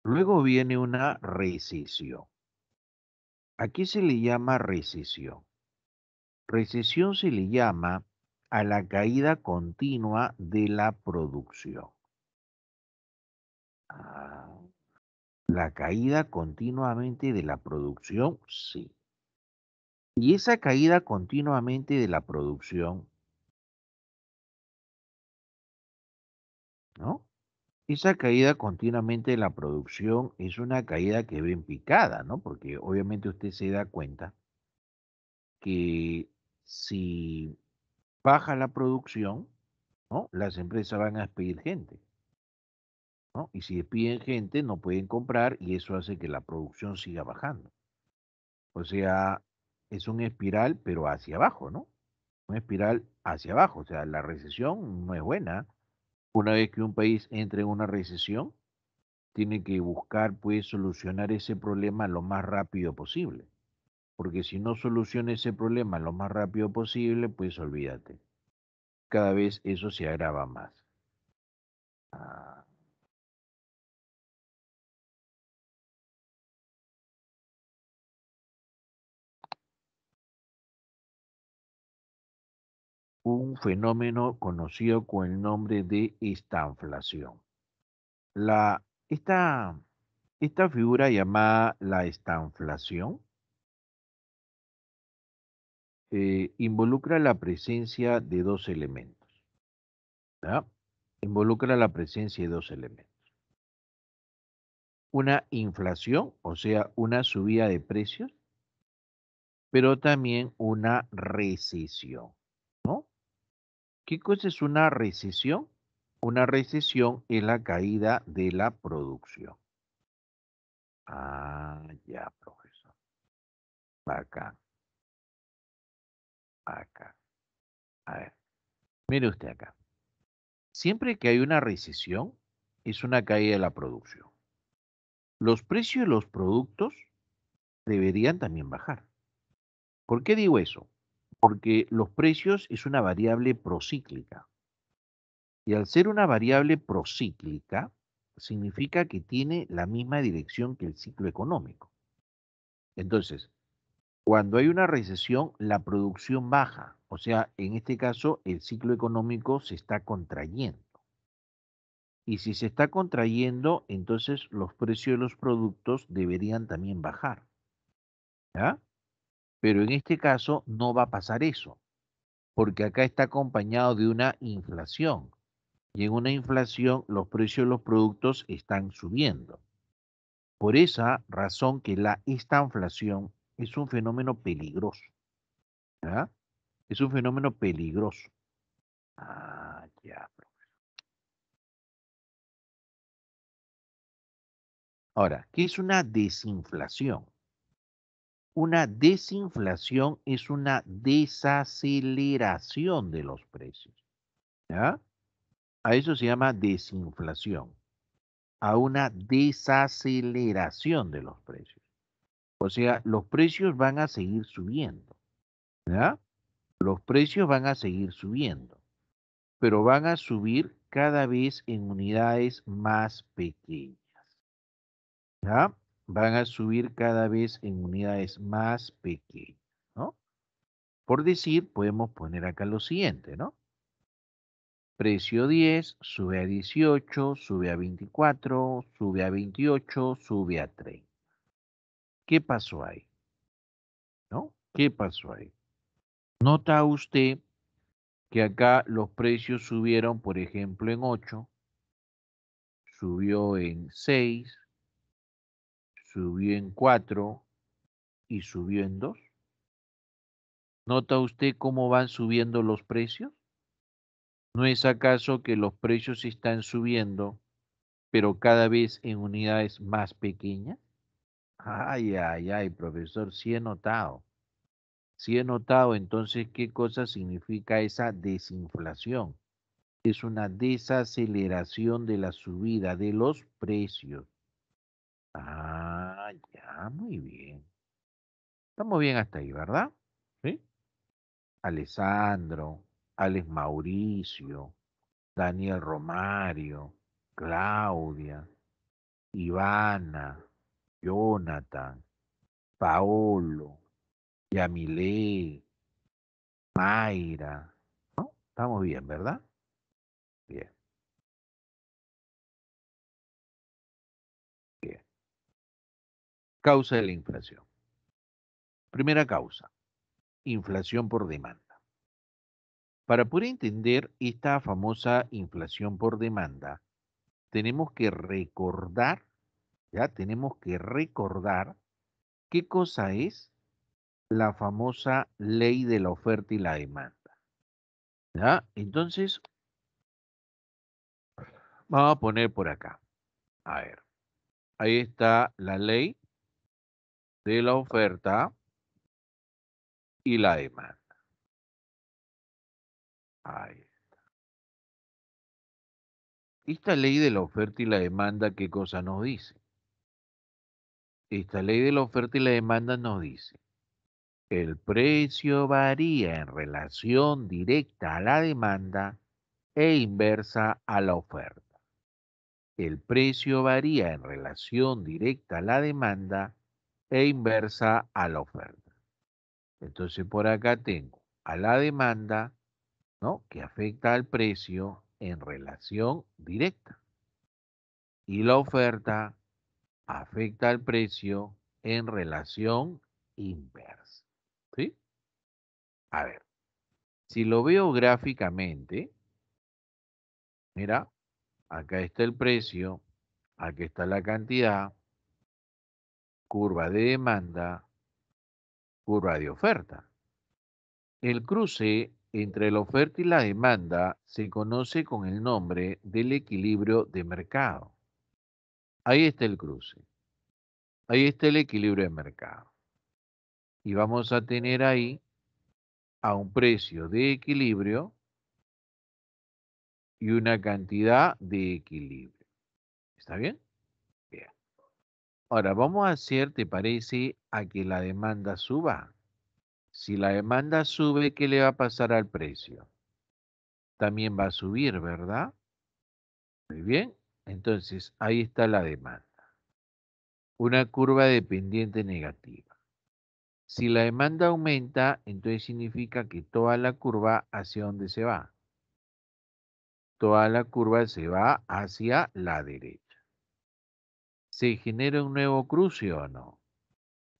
Luego viene una recesión. Aquí se le llama recesión? Recesión se le llama a la caída continua de la producción. Ah, la caída continuamente de la producción, sí. Y esa caída continuamente de la producción ¿no? Esa caída continuamente de la producción es una caída que ven picada, ¿no? Porque obviamente usted se da cuenta que si baja la producción, ¿no? Las empresas van a despedir gente. Y si despiden gente, no pueden comprar y eso hace que la producción siga bajando. O sea, es un espiral, pero hacia abajo, ¿no? Un espiral hacia abajo. O sea, la recesión no es buena, una vez que un país entre en una recesión, tiene que buscar pues solucionar ese problema lo más rápido posible. Porque si no soluciona ese problema lo más rápido posible, pues olvídate. Cada vez eso se agrava más. Ah. un fenómeno conocido con el nombre de estanflación. esta, figura llamada la estanflación eh, involucra la presencia de dos elementos. Involucra la presencia de dos elementos. Una inflación, o sea, una subida de precios, pero también una recesión. ¿Qué cosa es una recesión? Una recesión es la caída de la producción. Ah, ya, profesor. Acá. Acá. A ver. Mire usted acá. Siempre que hay una recesión, es una caída de la producción. Los precios de los productos deberían también bajar. ¿Por qué digo eso? porque los precios es una variable procíclica. Y al ser una variable procíclica, significa que tiene la misma dirección que el ciclo económico. Entonces, cuando hay una recesión, la producción baja. O sea, en este caso, el ciclo económico se está contrayendo. Y si se está contrayendo, entonces los precios de los productos deberían también bajar. ¿Ya? Pero en este caso no va a pasar eso, porque acá está acompañado de una inflación. Y en una inflación los precios de los productos están subiendo. Por esa razón que la estanflación es un fenómeno peligroso. Es un fenómeno peligroso. Ah, Ahora, ¿qué es una desinflación? una desinflación es una desaceleración de los precios. ¿ya? A eso se llama desinflación, a una desaceleración de los precios. O sea, los precios van a seguir subiendo. ¿ya? Los precios van a seguir subiendo, pero van a subir cada vez en unidades más pequeñas. ¿ya? van a subir cada vez en unidades más pequeñas, ¿no? Por decir, podemos poner acá lo siguiente, ¿no? Precio 10, sube a 18, sube a 24, sube a 28, sube a 30. ¿Qué pasó ahí? ¿No? ¿Qué pasó ahí? Nota usted que acá los precios subieron, por ejemplo, en 8, subió en 6, subió en 4 y subió en 2. ¿Nota usted cómo van subiendo los precios? ¿No es acaso que los precios están subiendo, pero cada vez en unidades más pequeñas? Ay, ay, ay, profesor, sí he notado. Sí he notado entonces qué cosa significa esa desinflación. Es una desaceleración de la subida de los precios. Ah, ya, muy bien. Estamos bien hasta ahí, ¿verdad? Sí. Alessandro, Alex Mauricio, Daniel Romario, Claudia, Ivana, Jonathan, Paolo, Yamilé, Mayra. ¿no? Estamos bien, ¿verdad? Causa de la inflación. Primera causa, inflación por demanda. Para poder entender esta famosa inflación por demanda, tenemos que recordar, ya tenemos que recordar qué cosa es la famosa ley de la oferta y la demanda. ¿Ya? Entonces, vamos a poner por acá. A ver, ahí está la ley de la oferta y la demanda. Ahí está. Esta ley de la oferta y la demanda, ¿qué cosa nos dice? Esta ley de la oferta y la demanda nos dice, el precio varía en relación directa a la demanda e inversa a la oferta. El precio varía en relación directa a la demanda e inversa a la oferta. Entonces por acá tengo a la demanda, ¿no? Que afecta al precio en relación directa. Y la oferta afecta al precio en relación inversa. ¿Sí? A ver, si lo veo gráficamente, mira, acá está el precio, acá está la cantidad, curva de demanda, curva de oferta. El cruce entre la oferta y la demanda se conoce con el nombre del equilibrio de mercado. Ahí está el cruce. Ahí está el equilibrio de mercado. Y vamos a tener ahí a un precio de equilibrio y una cantidad de equilibrio. ¿Está bien? Ahora, vamos a hacer, ¿te parece? A que la demanda suba. Si la demanda sube, ¿qué le va a pasar al precio? También va a subir, ¿verdad? Muy bien. Entonces, ahí está la demanda. Una curva de pendiente negativa. Si la demanda aumenta, entonces significa que toda la curva hacia dónde se va. Toda la curva se va hacia la derecha se genera un nuevo cruce o no,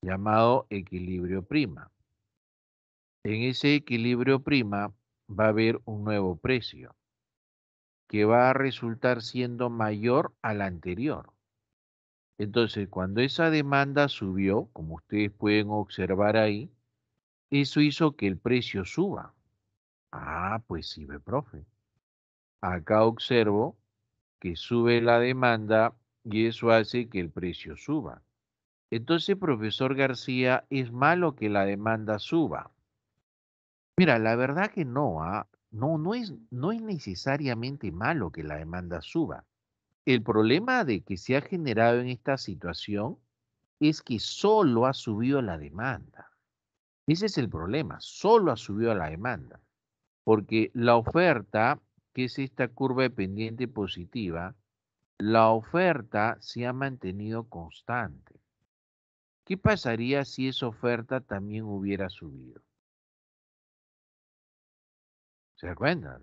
llamado equilibrio prima. En ese equilibrio prima va a haber un nuevo precio que va a resultar siendo mayor al anterior. Entonces, cuando esa demanda subió, como ustedes pueden observar ahí, eso hizo que el precio suba. Ah, pues sí, ve, profe. Acá observo que sube la demanda y eso hace que el precio suba. Entonces, profesor García, ¿es malo que la demanda suba? Mira, la verdad que no, ¿ah? no, no es, no es necesariamente malo que la demanda suba. El problema de que se ha generado en esta situación es que solo ha subido la demanda. Ese es el problema, solo ha subido la demanda, porque la oferta, que es esta curva de pendiente positiva, la oferta se ha mantenido constante. ¿Qué pasaría si esa oferta también hubiera subido? ¿Se acuerdan?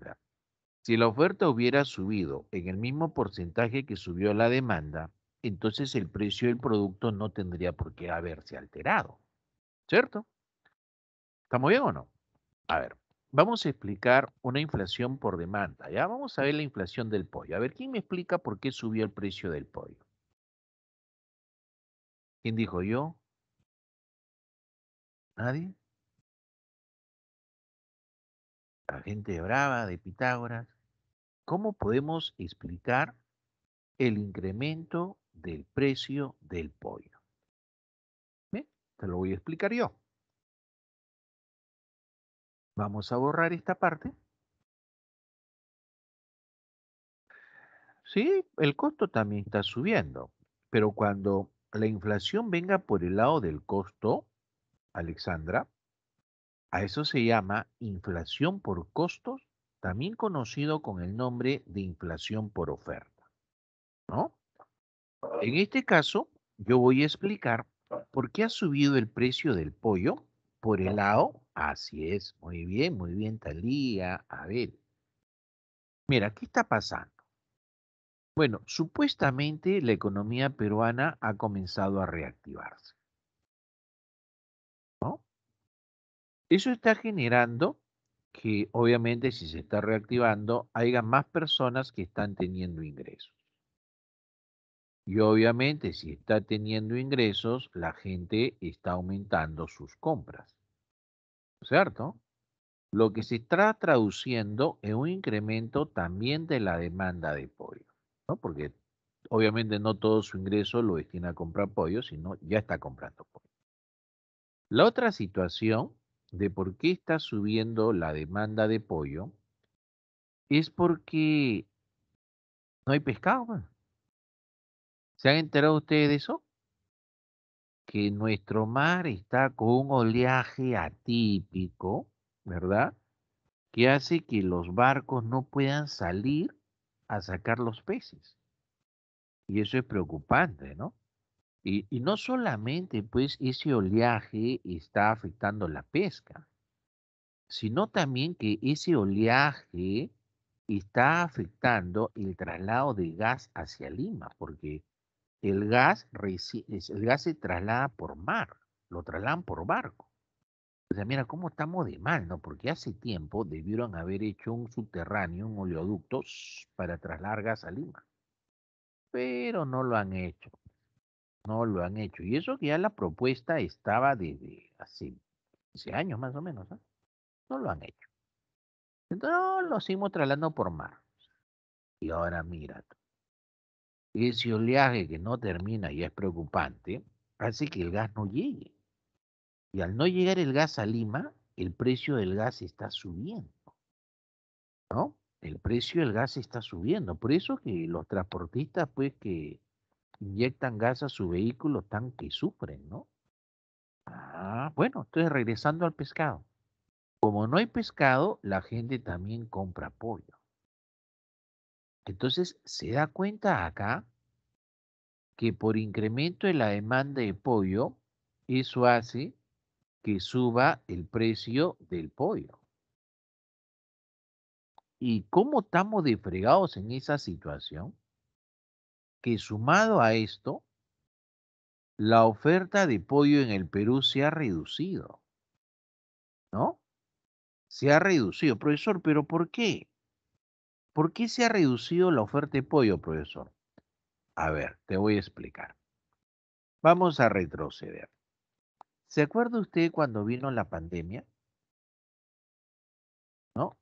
Si la oferta hubiera subido en el mismo porcentaje que subió la demanda, entonces el precio del producto no tendría por qué haberse alterado. ¿Cierto? ¿Estamos bien o no? A ver vamos a explicar una inflación por demanda, ¿ya? Vamos a ver la inflación del pollo. A ver, ¿quién me explica por qué subió el precio del pollo? ¿Quién dijo yo? ¿Nadie? La gente brava de Pitágoras. ¿Cómo podemos explicar el incremento del precio del pollo? Te lo voy a explicar yo. Vamos a borrar esta parte. Sí, el costo también está subiendo, pero cuando la inflación venga por el lado del costo, Alexandra, a eso se llama inflación por costos, también conocido con el nombre de inflación por oferta. ¿No? En este caso, yo voy a explicar por qué ha subido el precio del pollo por el lado, así es, muy bien, muy bien, Talía, a ver. Mira, ¿qué está pasando? Bueno, supuestamente la economía peruana ha comenzado a reactivarse. ¿no? Eso está generando que obviamente si se está reactivando, haya más personas que están teniendo ingresos. Y obviamente si está teniendo ingresos, la gente está aumentando sus compras. ¿Cierto? Lo que se está traduciendo en un incremento también de la demanda de pollo, ¿no? Porque obviamente no todo su ingreso lo destina a comprar pollo, sino ya está comprando pollo. La otra situación de por qué está subiendo la demanda de pollo es porque no hay pescado. Pues. ¿Se han enterado ustedes de eso? Que nuestro mar está con un oleaje atípico, ¿verdad? Que hace que los barcos no puedan salir a sacar los peces. Y eso es preocupante, ¿no? Y, no solamente pues ese oleaje está afectando la pesca, sino también que ese oleaje está afectando el traslado de gas hacia Lima, porque el gas, el gas se traslada por mar, lo trasladan por barco. O sea, mira cómo estamos de mal, ¿no? Porque hace tiempo debieron haber hecho un subterráneo, un oleoducto para trasladar gas a Lima. Pero no lo han hecho. No lo han hecho. Y eso que ya la propuesta estaba desde hace, 15 años más o menos, ¿ah? No lo han hecho. Entonces lo seguimos trasladando por mar. Y ahora mira, tú ese oleaje que no termina y es preocupante, hace que el gas no llegue. Y al no llegar el gas a Lima, el precio del gas está subiendo. ¿No? El precio del gas está subiendo. Por eso que los transportistas, pues, que inyectan gas a su vehículo, están que sufren, ¿no? Ah, bueno, entonces regresando al pescado. Como no hay pescado, la gente también compra pollo. Entonces se da cuenta acá que por incremento en la demanda de pollo, eso hace que suba el precio del pollo. ¿Y cómo estamos desfregados en esa situación? Que sumado a esto, la oferta de pollo en el Perú se ha reducido. ¿No? Se ha reducido, profesor, pero ¿por qué? ¿Por qué se ha reducido la oferta de pollo, profesor? A ver, te voy a explicar. Vamos a retroceder. ¿Se acuerda usted cuando vino la pandemia? ¿No?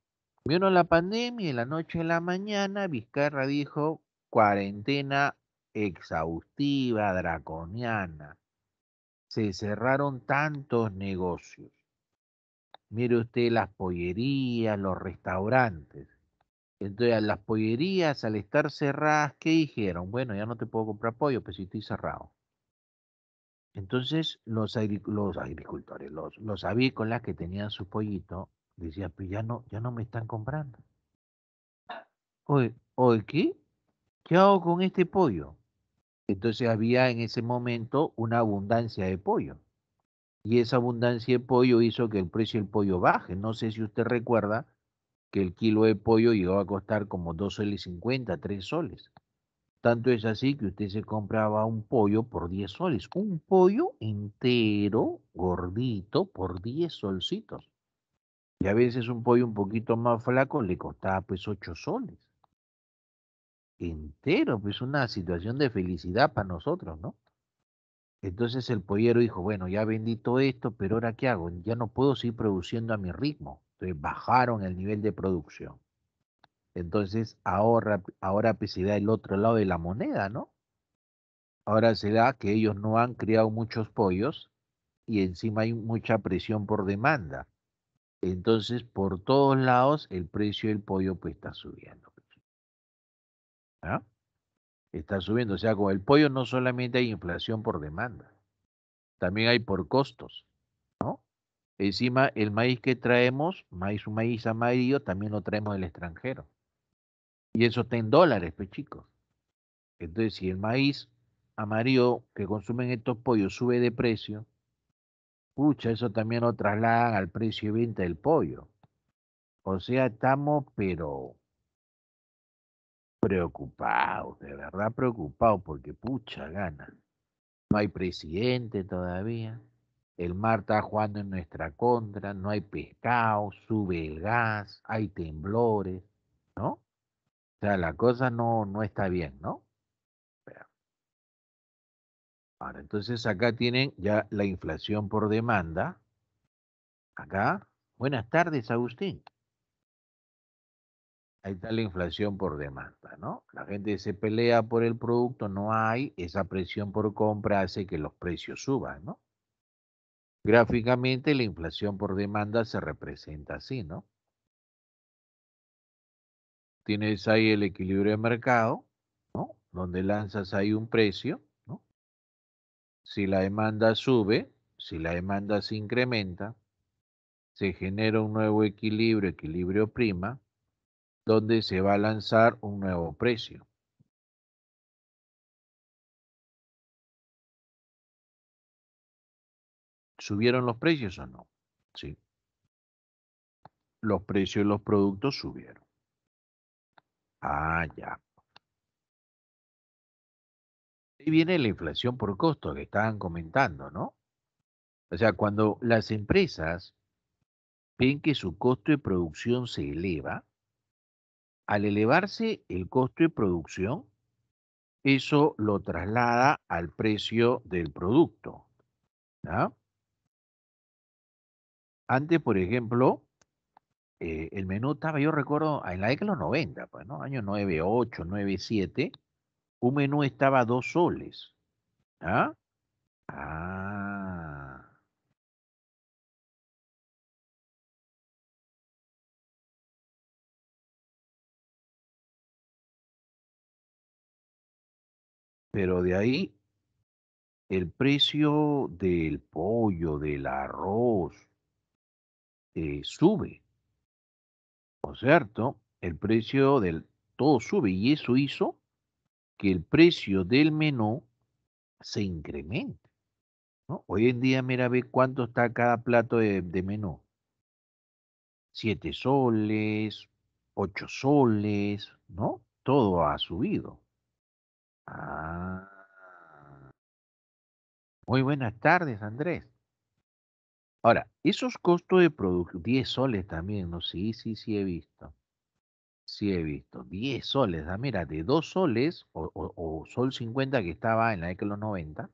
Vino la pandemia y en la noche y la mañana Vizcarra dijo cuarentena exhaustiva, draconiana. Se cerraron tantos negocios. Mire usted las pollerías, los restaurantes. Entonces, las pollerías, al estar cerradas, ¿qué dijeron? Bueno, ya no te puedo comprar pollo, pues si estoy cerrado. Entonces, los, los agricultores, los, los avícolas que tenían su pollito, decían, pues ya no, me están comprando. hoy oye, ¿qué? ¿Qué hago con este pollo? Entonces había en ese momento una abundancia de pollo. Y esa abundancia de pollo hizo que el precio del pollo baje. No sé si usted recuerda que el kilo de pollo llegaba a costar como 2 soles 50, 3 soles. Tanto es así que usted se compraba un pollo por 10 soles, un pollo entero, gordito, por 10 solcitos. Y a veces un pollo un poquito más flaco le costaba pues 8 soles. Entero, pues una situación de felicidad para nosotros, ¿no? Entonces el pollero dijo, bueno, ya bendito esto, pero ahora qué hago? Ya no puedo seguir produciendo a mi ritmo. Entonces este, bajaron el nivel de producción. Entonces ahora, ahora pues, se da el otro lado de la moneda, ¿no? Ahora se da que ellos no han criado muchos pollos y encima hay mucha presión por demanda. Entonces, por todos lados, el precio del pollo pues está subiendo. ¿Ah? Está subiendo. O sea, con el pollo no solamente hay inflación por demanda, también hay por costos, ¿no? Encima, el maíz que traemos, maíz, un maíz amarillo, también lo traemos del extranjero. Y eso está en dólares, pues chicos. Entonces, si el maíz amarillo que consumen estos pollos sube de precio, pucha, eso también lo traslada al precio de venta del pollo. O sea, estamos, pero preocupados, de verdad preocupados, porque pucha gana. No hay presidente todavía el mar está jugando en nuestra contra, no hay pescado, sube el gas, hay temblores, ¿no? O sea, la cosa no, no está bien, ¿no? Ahora, entonces acá tienen ya la inflación por demanda. Acá. Buenas tardes, Agustín. Ahí está la inflación por demanda, ¿no? La gente se pelea por el producto, no hay, esa presión por compra hace que los precios suban, ¿no? Gráficamente la inflación por demanda se representa así, ¿no? Tienes ahí el equilibrio de mercado, ¿no? Donde lanzas ahí un precio, ¿no? Si la demanda sube, si la demanda se incrementa, se genera un nuevo equilibrio, equilibrio prima, donde se va a lanzar un nuevo precio. ¿Subieron los precios o no? Sí. Los precios de los productos subieron. Ah, ya. Ahí viene la inflación por costo que estaban comentando, ¿no? O sea, cuando las empresas ven que su costo de producción se eleva, al elevarse el costo de producción, eso lo traslada al precio del producto. ¿no? Antes, por ejemplo, eh, el menú estaba, yo recuerdo, en la década de los 90, pues, ¿no? Año 98, 97, un menú estaba a dos soles. ¿Ah? Ah. Pero de ahí, el precio del pollo, del arroz, eh, sube. ¿No cierto? El precio del todo sube y eso hizo que el precio del menú se incremente. ¿no? Hoy en día, mira, ve cuánto está cada plato de, menú. Siete soles, ocho soles, ¿no? Todo ha subido. Ah. Muy buenas tardes, Andrés. Ahora, esos costos de producción, 10 soles también, ¿no? Sí, sí, sí he visto. Sí he visto. 10 soles, da mira, de 2 soles o, sol 50 que estaba en la década de los 90,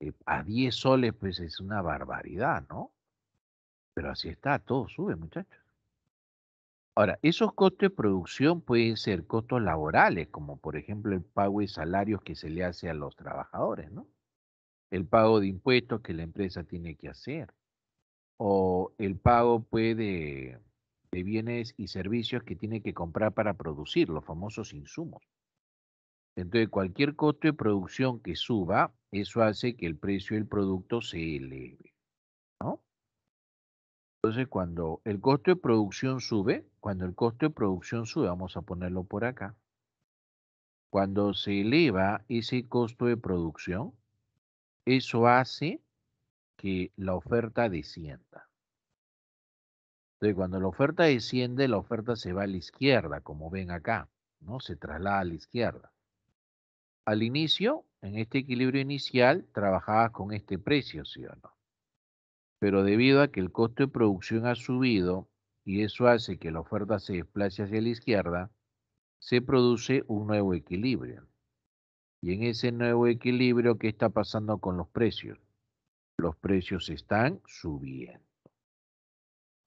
eh, a 10 soles pues es una barbaridad, ¿no? Pero así está, todo sube, muchachos. Ahora, esos costos de producción pueden ser costos laborales, como por ejemplo el pago de salarios que se le hace a los trabajadores, ¿no? el pago de impuestos que la empresa tiene que hacer o el pago pues, de, bienes y servicios que tiene que comprar para producir, los famosos insumos. Entonces, cualquier costo de producción que suba, eso hace que el precio del producto se eleve. ¿no? Entonces, cuando el costo de producción sube, cuando el costo de producción sube, vamos a ponerlo por acá, cuando se eleva ese costo de producción, eso hace que la oferta descienda. Entonces, cuando la oferta desciende, la oferta se va a la izquierda, como ven acá, ¿no? Se traslada a la izquierda. Al inicio, en este equilibrio inicial, trabajabas con este precio, ¿sí o no? Pero debido a que el costo de producción ha subido y eso hace que la oferta se desplace hacia la izquierda, se produce un nuevo equilibrio. Y en ese nuevo equilibrio, ¿qué está pasando con los precios? Los precios están subiendo.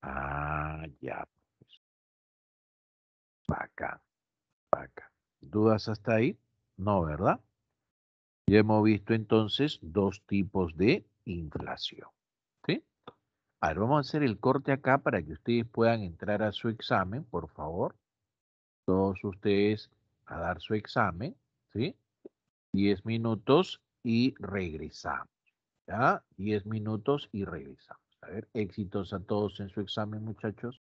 Ah, ya. Pues. Acá, acá. ¿Dudas hasta ahí? No, ¿verdad? Ya hemos visto entonces dos tipos de inflación. ¿Sí? A ver, vamos a hacer el corte acá para que ustedes puedan entrar a su examen, por favor. Todos ustedes a dar su examen, ¿sí? Diez minutos y regresamos. ¿Ya? 10 minutos y regresamos. A ver, éxitos a todos en su examen, muchachos.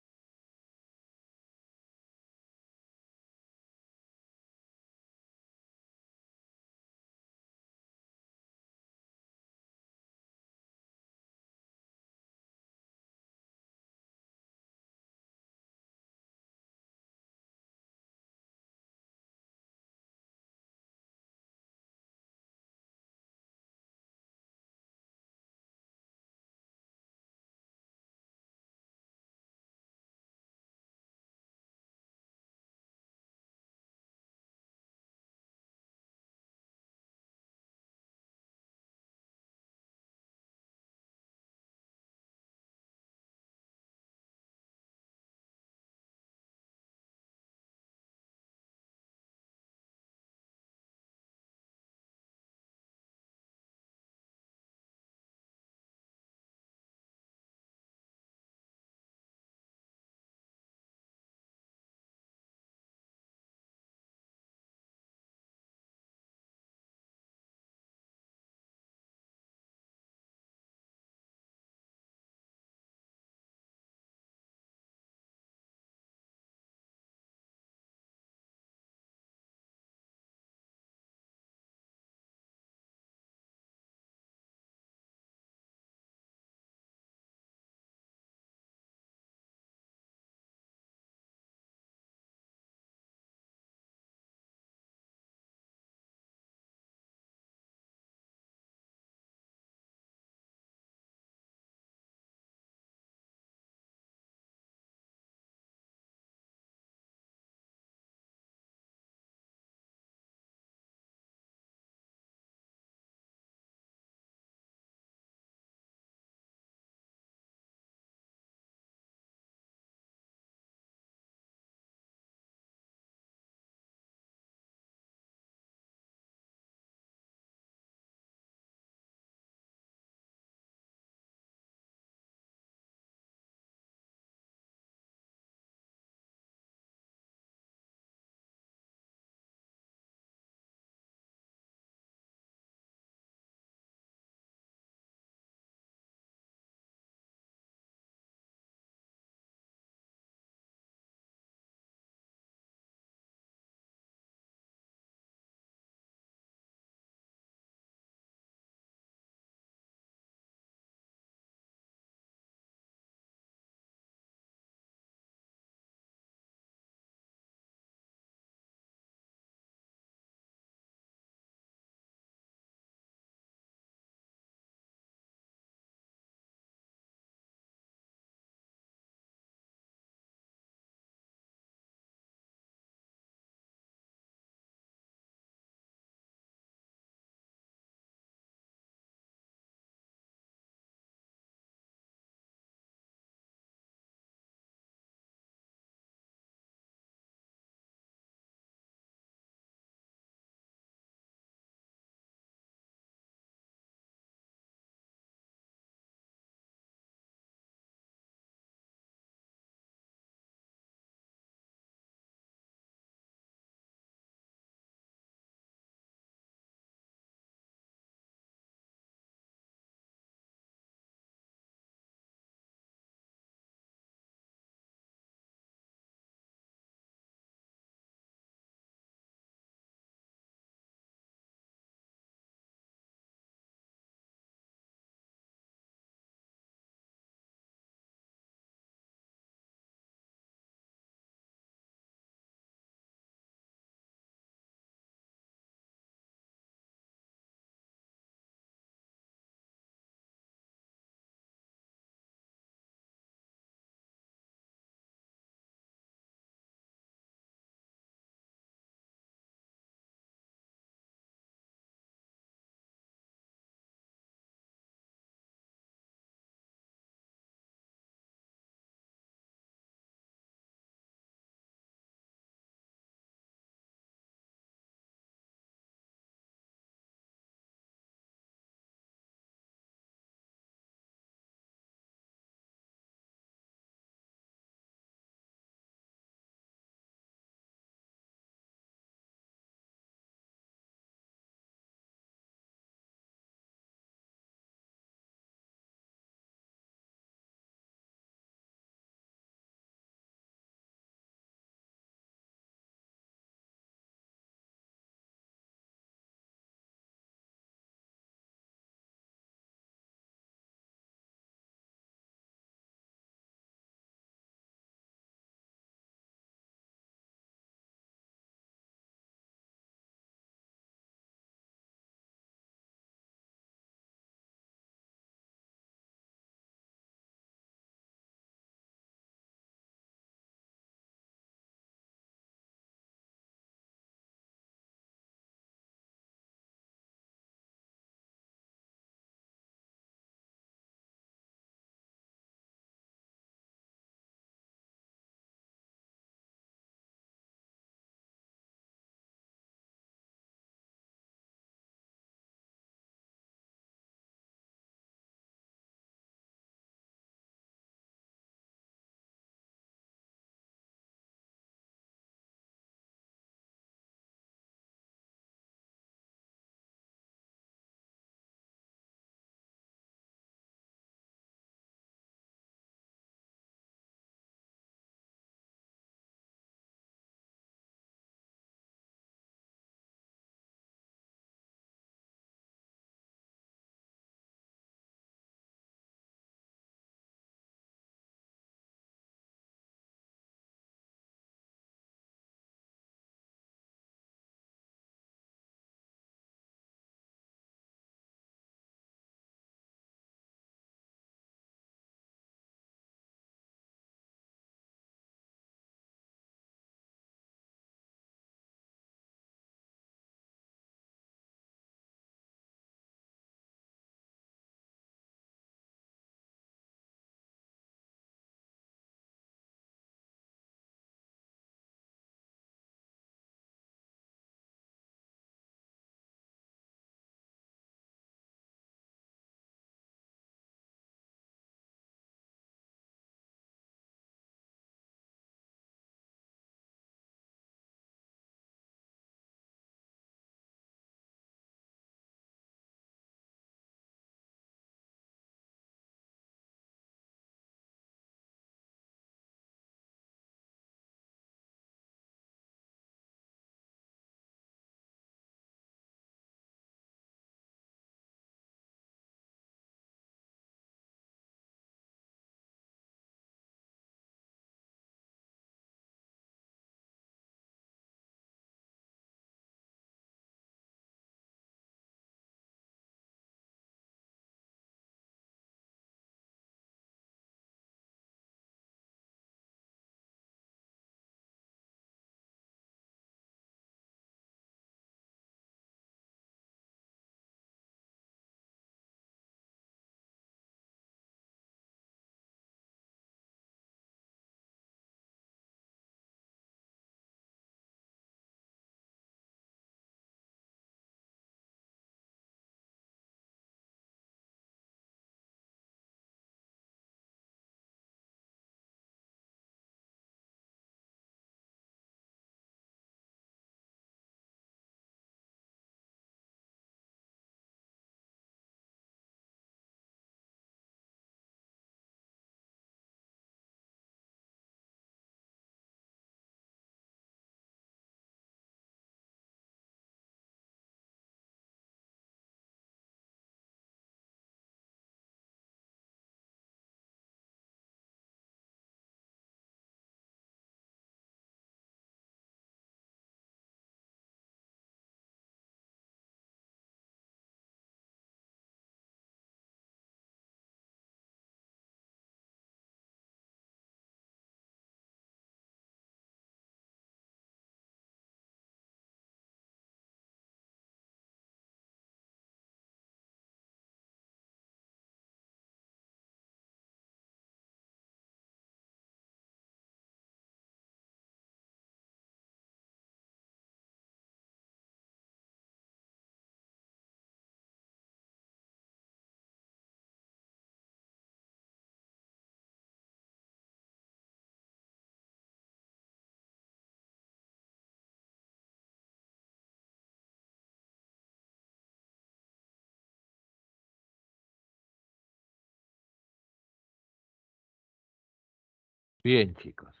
Bien, chicos.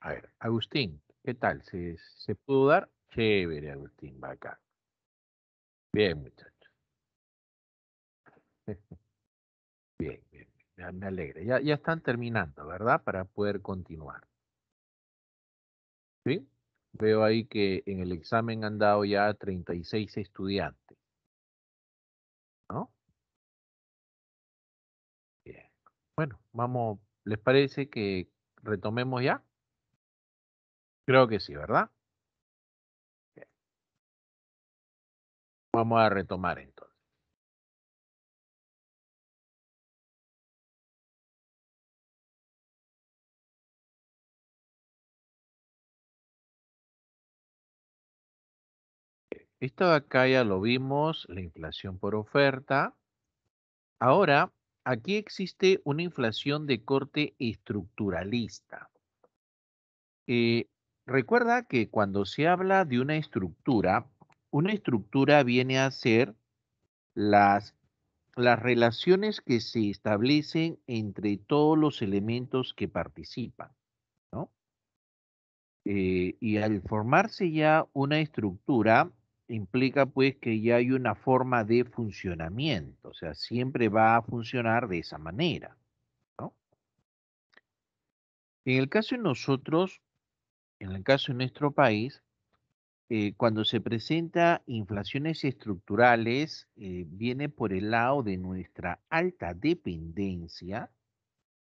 A ver, Agustín, ¿qué tal? ¿Se, se pudo dar? Chévere, Agustín, va acá. Bien, muchachos. Bien, bien, me alegra. Ya, ya están terminando, ¿verdad? Para poder continuar. ¿Sí? Veo ahí que en el examen han dado ya 36 estudiantes. ¿No? Bien. Bueno, vamos ¿Les parece que retomemos ya? Creo que sí, ¿verdad? Vamos a retomar entonces. Esto de acá ya lo vimos, la inflación por oferta. Ahora aquí existe una inflación de corte estructuralista. Eh, recuerda que cuando se habla de una estructura, una estructura viene a ser las, relaciones que se establecen entre todos los elementos que participan. Eh, y al formarse ya una estructura, implica pues que ya hay una forma de funcionamiento, o sea, siempre va a funcionar de esa manera. En el caso de nosotros, en el caso de nuestro país, eh, cuando se presenta inflaciones estructurales, eh, viene por el lado de nuestra alta dependencia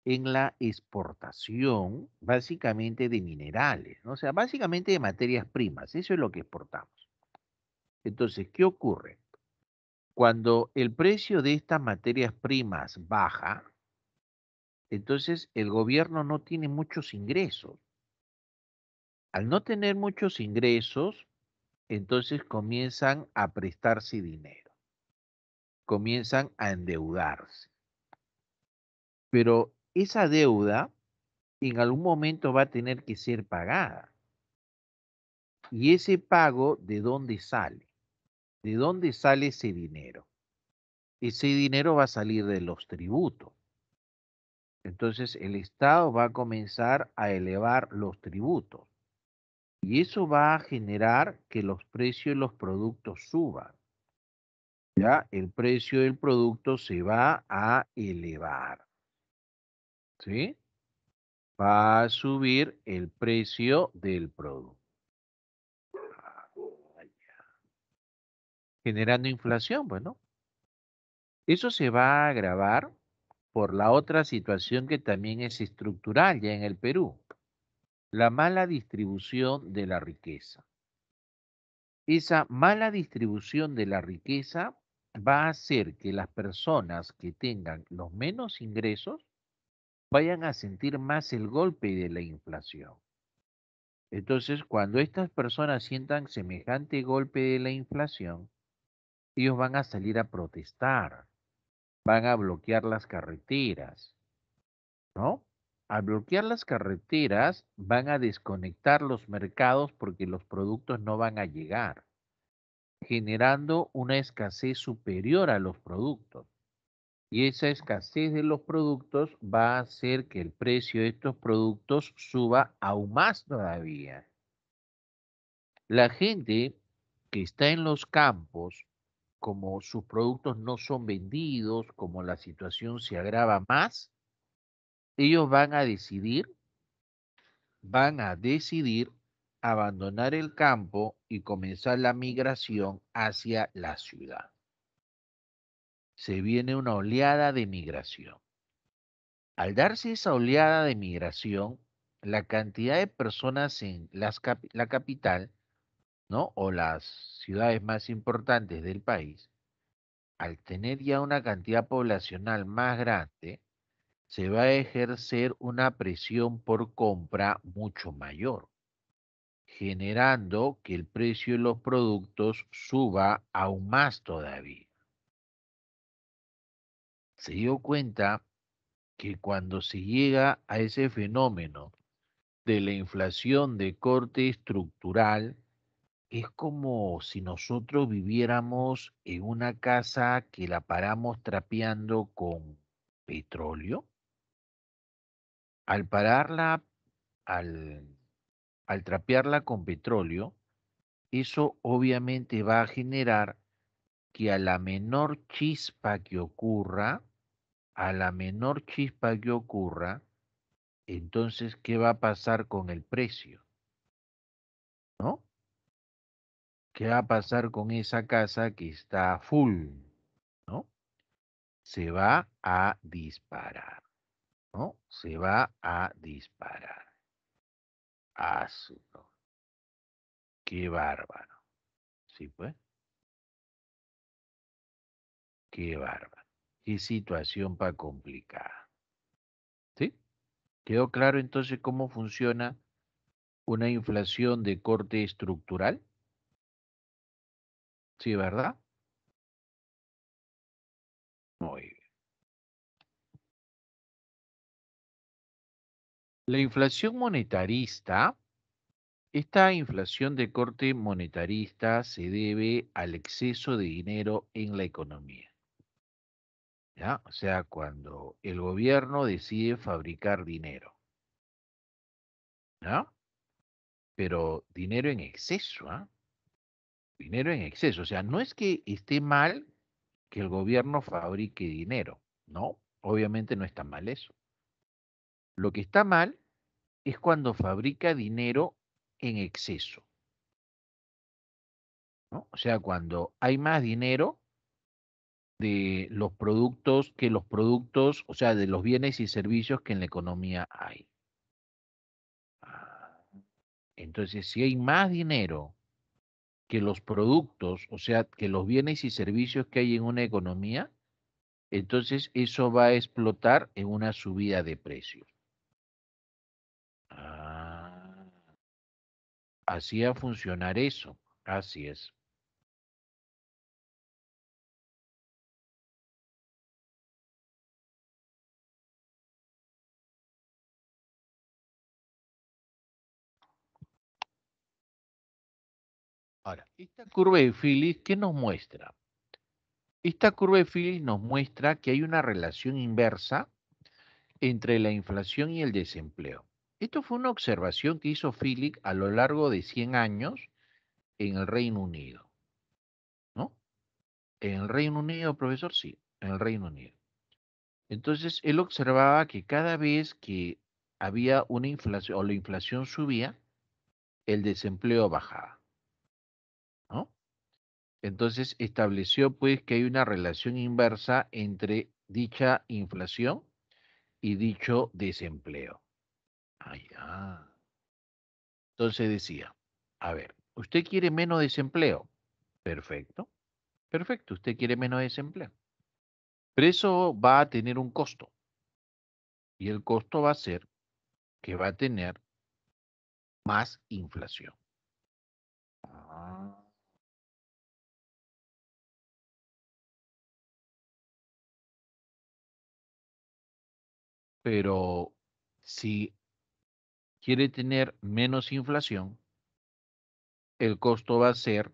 en la exportación, básicamente de minerales, o sea, básicamente de materias primas, eso es lo que exportamos. Entonces, ¿qué ocurre? Cuando el precio de estas materias primas baja, entonces el gobierno no tiene muchos ingresos. Al no tener muchos ingresos, entonces comienzan a prestarse dinero, comienzan a endeudarse. Pero esa deuda en algún momento va a tener que ser pagada. ¿Y ese pago de dónde sale? ¿De dónde sale ese dinero? Ese dinero va a salir de los tributos. Entonces el Estado va a comenzar a elevar los tributos. Y eso va a generar que los precios de los productos suban. Ya el precio del producto se va a elevar. ¿Sí? Va a subir el precio del producto. generando inflación, bueno. Eso se va a agravar por la otra situación que también es estructural ya en el Perú, la mala distribución de la riqueza. Esa mala distribución de la riqueza va a hacer que las personas que tengan los menos ingresos vayan a sentir más el golpe de la inflación. Entonces, cuando estas personas sientan semejante golpe de la inflación, ellos van a salir a protestar, van a bloquear las carreteras, ¿no? Al bloquear las carreteras van a desconectar los mercados porque los productos no van a llegar, generando una escasez superior a los productos. Y esa escasez de los productos va a hacer que el precio de estos productos suba aún más todavía. La gente que está en los campos como sus productos no son vendidos, como la situación se agrava más, ellos van a decidir, van a decidir abandonar el campo y comenzar la migración hacia la ciudad. Se viene una oleada de migración. Al darse esa oleada de migración, la cantidad de personas en la capital o las ciudades más importantes del país, al tener ya una cantidad poblacional más grande, se va a ejercer una presión por compra mucho mayor, generando que el precio de los productos suba aún más todavía. Se dio cuenta que cuando se llega a ese fenómeno de la inflación de corte estructural, es como si nosotros viviéramos en una casa que la paramos trapeando con petróleo. Al pararla, al, trapearla con petróleo, eso obviamente va a generar que a la menor chispa que ocurra, a la menor chispa que ocurra, entonces, ¿qué va a pasar con el precio? ¿Qué va a pasar con esa casa que está full? ¿No? Se va a disparar. ¿No? Se va a disparar. Asunto. Ah, Qué bárbaro. Sí, pues. Qué bárbaro. Qué situación para complicar, ¿Sí? ¿Quedó claro entonces cómo funciona una inflación de corte estructural? Sí, ¿verdad? Muy bien. La inflación monetarista, esta inflación de corte monetarista se debe al exceso de dinero en la economía. O sea, cuando el gobierno decide fabricar dinero. Pero dinero en exceso, ¿ah? dinero en exceso. O sea, no es que esté mal que el gobierno fabrique dinero, ¿no? Obviamente no está mal eso. Lo que está mal es cuando fabrica dinero en exceso. O sea, cuando hay más dinero de los productos que los productos, o sea, de los bienes y servicios que en la economía hay. Ah, entonces, si hay más dinero que los productos, o sea, que los bienes y servicios que hay en una economía, entonces eso va a explotar en una subida de precios. Ah, así a funcionar eso, así es. Ahora, esta curva de Phillips, ¿qué nos muestra? Esta curva de Phillips nos muestra que hay una relación inversa entre la inflación y el desempleo. Esto fue una observación que hizo Phillips a lo largo de 100 años en el Reino Unido. ¿No? En el Reino Unido, profesor, sí, en el Reino Unido. Entonces, él observaba que cada vez que había una inflación o la inflación subía, el desempleo bajaba. Entonces estableció pues que hay una relación inversa entre dicha inflación y dicho desempleo. Ah, entonces decía, a ver, ¿usted quiere menos desempleo? Perfecto, perfecto, usted quiere menos desempleo. Pero eso va a tener un costo. Y el costo va a ser que va a tener más inflación. pero si quiere tener menos inflación, el costo va a ser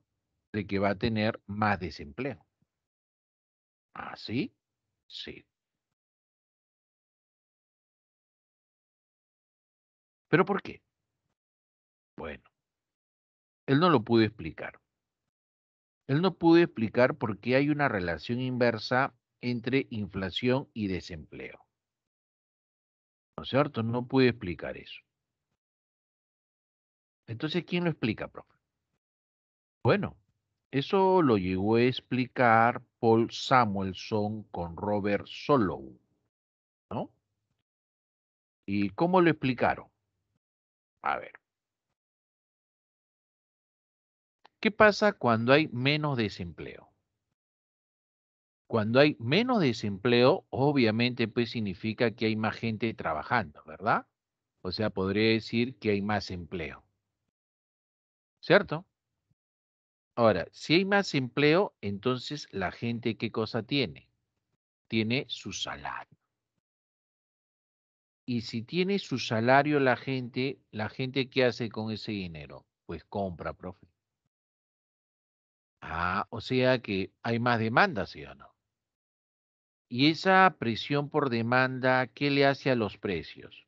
de que va a tener más desempleo. ¿Así? ¿Ah, sí. ¿Pero por qué? Bueno, él no lo pudo explicar. Él no pudo explicar por qué hay una relación inversa entre inflación y desempleo. ¿No es cierto? No pude explicar eso. Entonces, ¿quién lo explica, profe? Bueno, eso lo llegó a explicar Paul Samuelson con Robert Solow, ¿no? ¿Y cómo lo explicaron? A ver. ¿Qué pasa cuando hay menos desempleo? Cuando hay menos desempleo, obviamente pues significa que hay más gente trabajando, ¿verdad? O sea, podría decir que hay más empleo. ¿Cierto? Ahora, si hay más empleo, entonces la gente qué cosa tiene? Tiene su salario. Y si tiene su salario la gente, la gente qué hace con ese dinero? Pues compra, profe. Ah, o sea que hay más demanda, ¿sí o no? ¿Y esa presión por demanda qué le hace a los precios?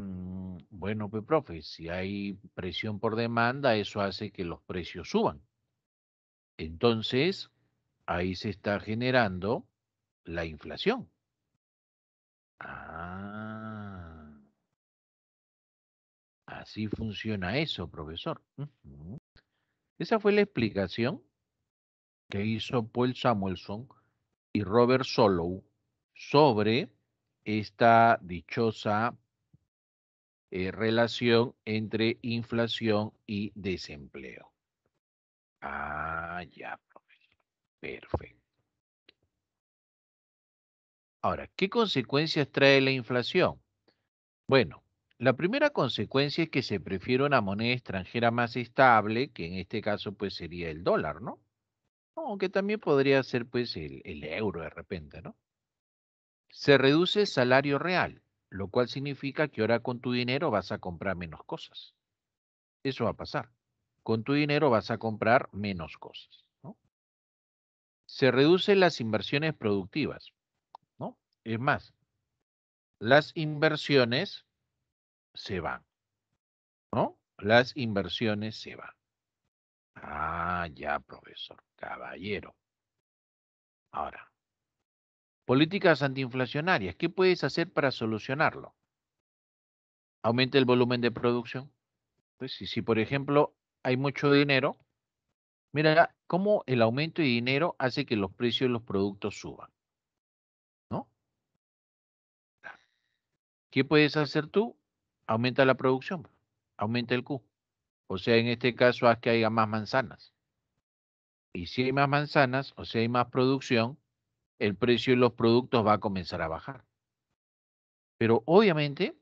Mm, bueno, pues, profe, si hay presión por demanda, eso hace que los precios suban. Entonces, ahí se está generando la inflación. Ah. Así funciona eso, profesor. Esa fue la explicación que hizo Paul Samuelson y Robert Solow sobre esta dichosa eh, relación entre inflación y desempleo. Ah, ya, Perfecto. Ahora, ¿qué consecuencias trae la inflación? Bueno, la primera consecuencia es que se prefiere una moneda extranjera más estable, que en este caso pues sería el dólar, ¿no? Aunque también podría ser pues el, euro de repente, ¿no? Se reduce el salario real, lo cual significa que ahora con tu dinero vas a comprar menos cosas. Eso va a pasar. Con tu dinero vas a comprar menos cosas. ¿no? Se reducen las inversiones productivas. ¿no? Es más, las inversiones se van. ¿no? Las inversiones se van. Ah, ya, profesor, caballero. Ahora, políticas antiinflacionarias, ¿qué puedes hacer para solucionarlo? Aumenta el volumen de producción. Pues, si, si, por ejemplo, hay mucho dinero, mira cómo el aumento de dinero hace que los precios de los productos suban. ¿No? ¿Qué puedes hacer tú? Aumenta la producción, aumenta el Q o sea, en este caso haz que haya más manzanas. Y si hay más manzanas, o sea, hay más producción, el precio de los productos va a comenzar a bajar. Pero obviamente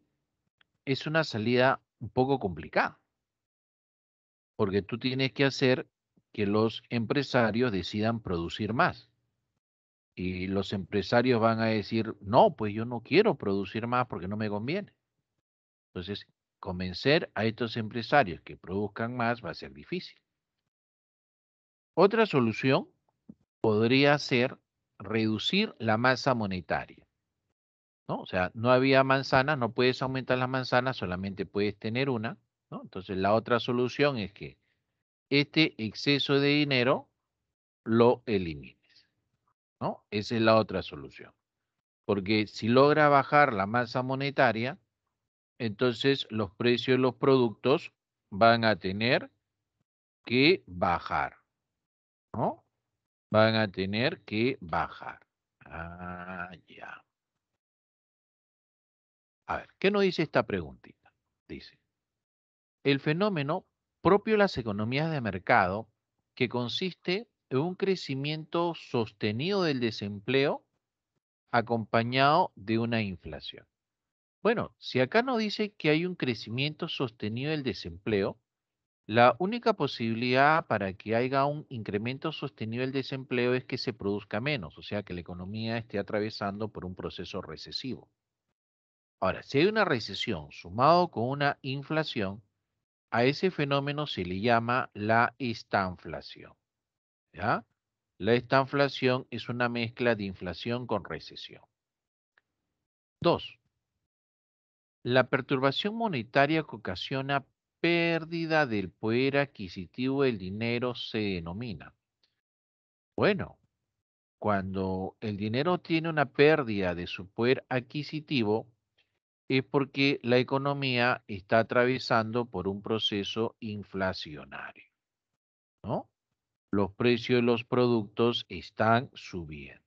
es una salida un poco complicada, porque tú tienes que hacer que los empresarios decidan producir más. Y los empresarios van a decir, no, pues yo no quiero producir más porque no me conviene. Entonces, convencer a estos empresarios que produzcan más va a ser difícil. Otra solución podría ser reducir la masa monetaria. ¿no? O sea, no había manzanas, no puedes aumentar las manzanas, solamente puedes tener una. Entonces, la otra solución es que este exceso de dinero lo elimines. ¿no? Esa es la otra solución. Porque si logra bajar la masa monetaria, entonces los precios de los productos van a tener que bajar, ¿no? Van a tener que bajar. Ah, ya. A ver, ¿qué nos dice esta preguntita? Dice, el fenómeno propio de las economías de mercado, que consiste en un crecimiento sostenido del desempleo acompañado de una inflación. Bueno, si acá nos dice que hay un crecimiento sostenido del desempleo, la única posibilidad para que haya un incremento sostenido del desempleo es que se produzca menos, o sea, que la economía esté atravesando por un proceso recesivo. Ahora, si hay una recesión sumado con una inflación, a ese fenómeno se le llama la estanflación. La estanflación es una mezcla de inflación con recesión. Dos, la perturbación monetaria que ocasiona pérdida del poder adquisitivo del dinero se denomina. Bueno, cuando el dinero tiene una pérdida de su poder adquisitivo, es porque la economía está atravesando por un proceso inflacionario. Los precios de los productos están subiendo.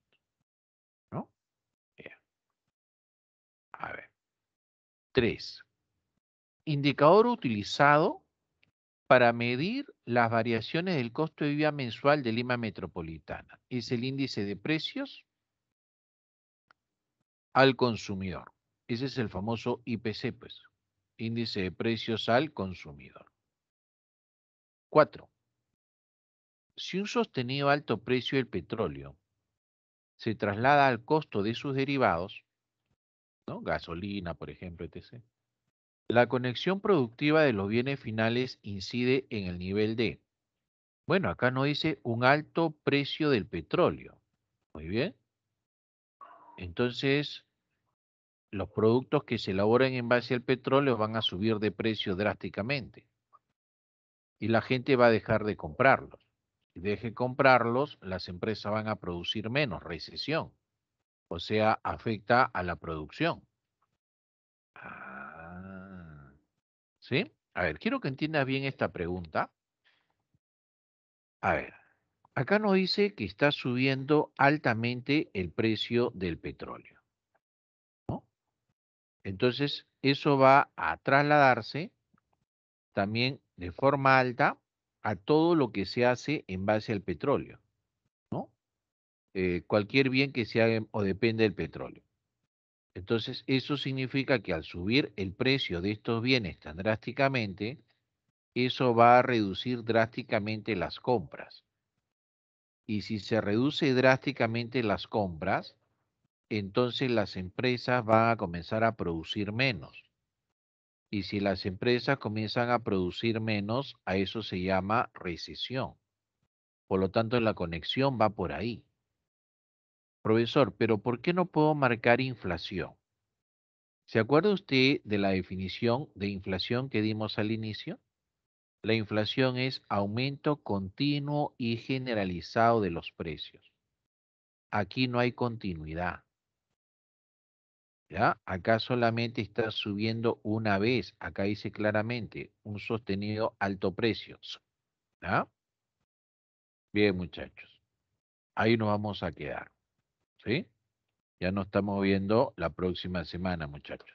3. Indicador utilizado para medir las variaciones del costo de vida mensual de Lima Metropolitana. Es el índice de precios al consumidor. Ese es el famoso IPC, pues, índice de precios al consumidor. 4. Si un sostenido alto precio del petróleo se traslada al costo de sus derivados, gasolina, por ejemplo, etc. La conexión productiva de los bienes finales incide en el nivel de, bueno, acá nos dice un alto precio del petróleo. Muy bien. Entonces, los productos que se elaboran en base al petróleo van a subir de precio drásticamente. Y la gente va a dejar de comprarlos. Si deje comprarlos, las empresas van a producir menos, recesión. O sea, afecta a la producción. Ah. ¿Sí? A ver, quiero que entiendas bien esta pregunta. A ver, acá nos dice que está subiendo altamente el precio del petróleo. Entonces, eso va a trasladarse también de forma alta a todo lo que se hace en base al petróleo. Eh, cualquier bien que se haga o depende del petróleo. Entonces, eso significa que al subir el precio de estos bienes tan drásticamente, eso va a reducir drásticamente las compras. Y si se reduce drásticamente las compras, entonces las empresas van a comenzar a producir menos. Y si las empresas comienzan a producir menos, a eso se llama recesión. Por lo tanto, la conexión va por ahí profesor, pero ¿por qué no puedo marcar inflación? ¿Se acuerda usted de la definición de inflación que dimos al inicio? La inflación es aumento continuo y generalizado de los precios. Aquí no hay continuidad. Acá solamente está subiendo una vez. Acá dice claramente un sostenido alto precio. Bien, muchachos. Ahí nos vamos a quedar. Ya nos estamos viendo la próxima semana, muchachos.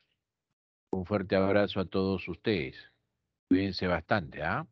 Un fuerte abrazo a todos ustedes. Cuídense bastante, ¿ah?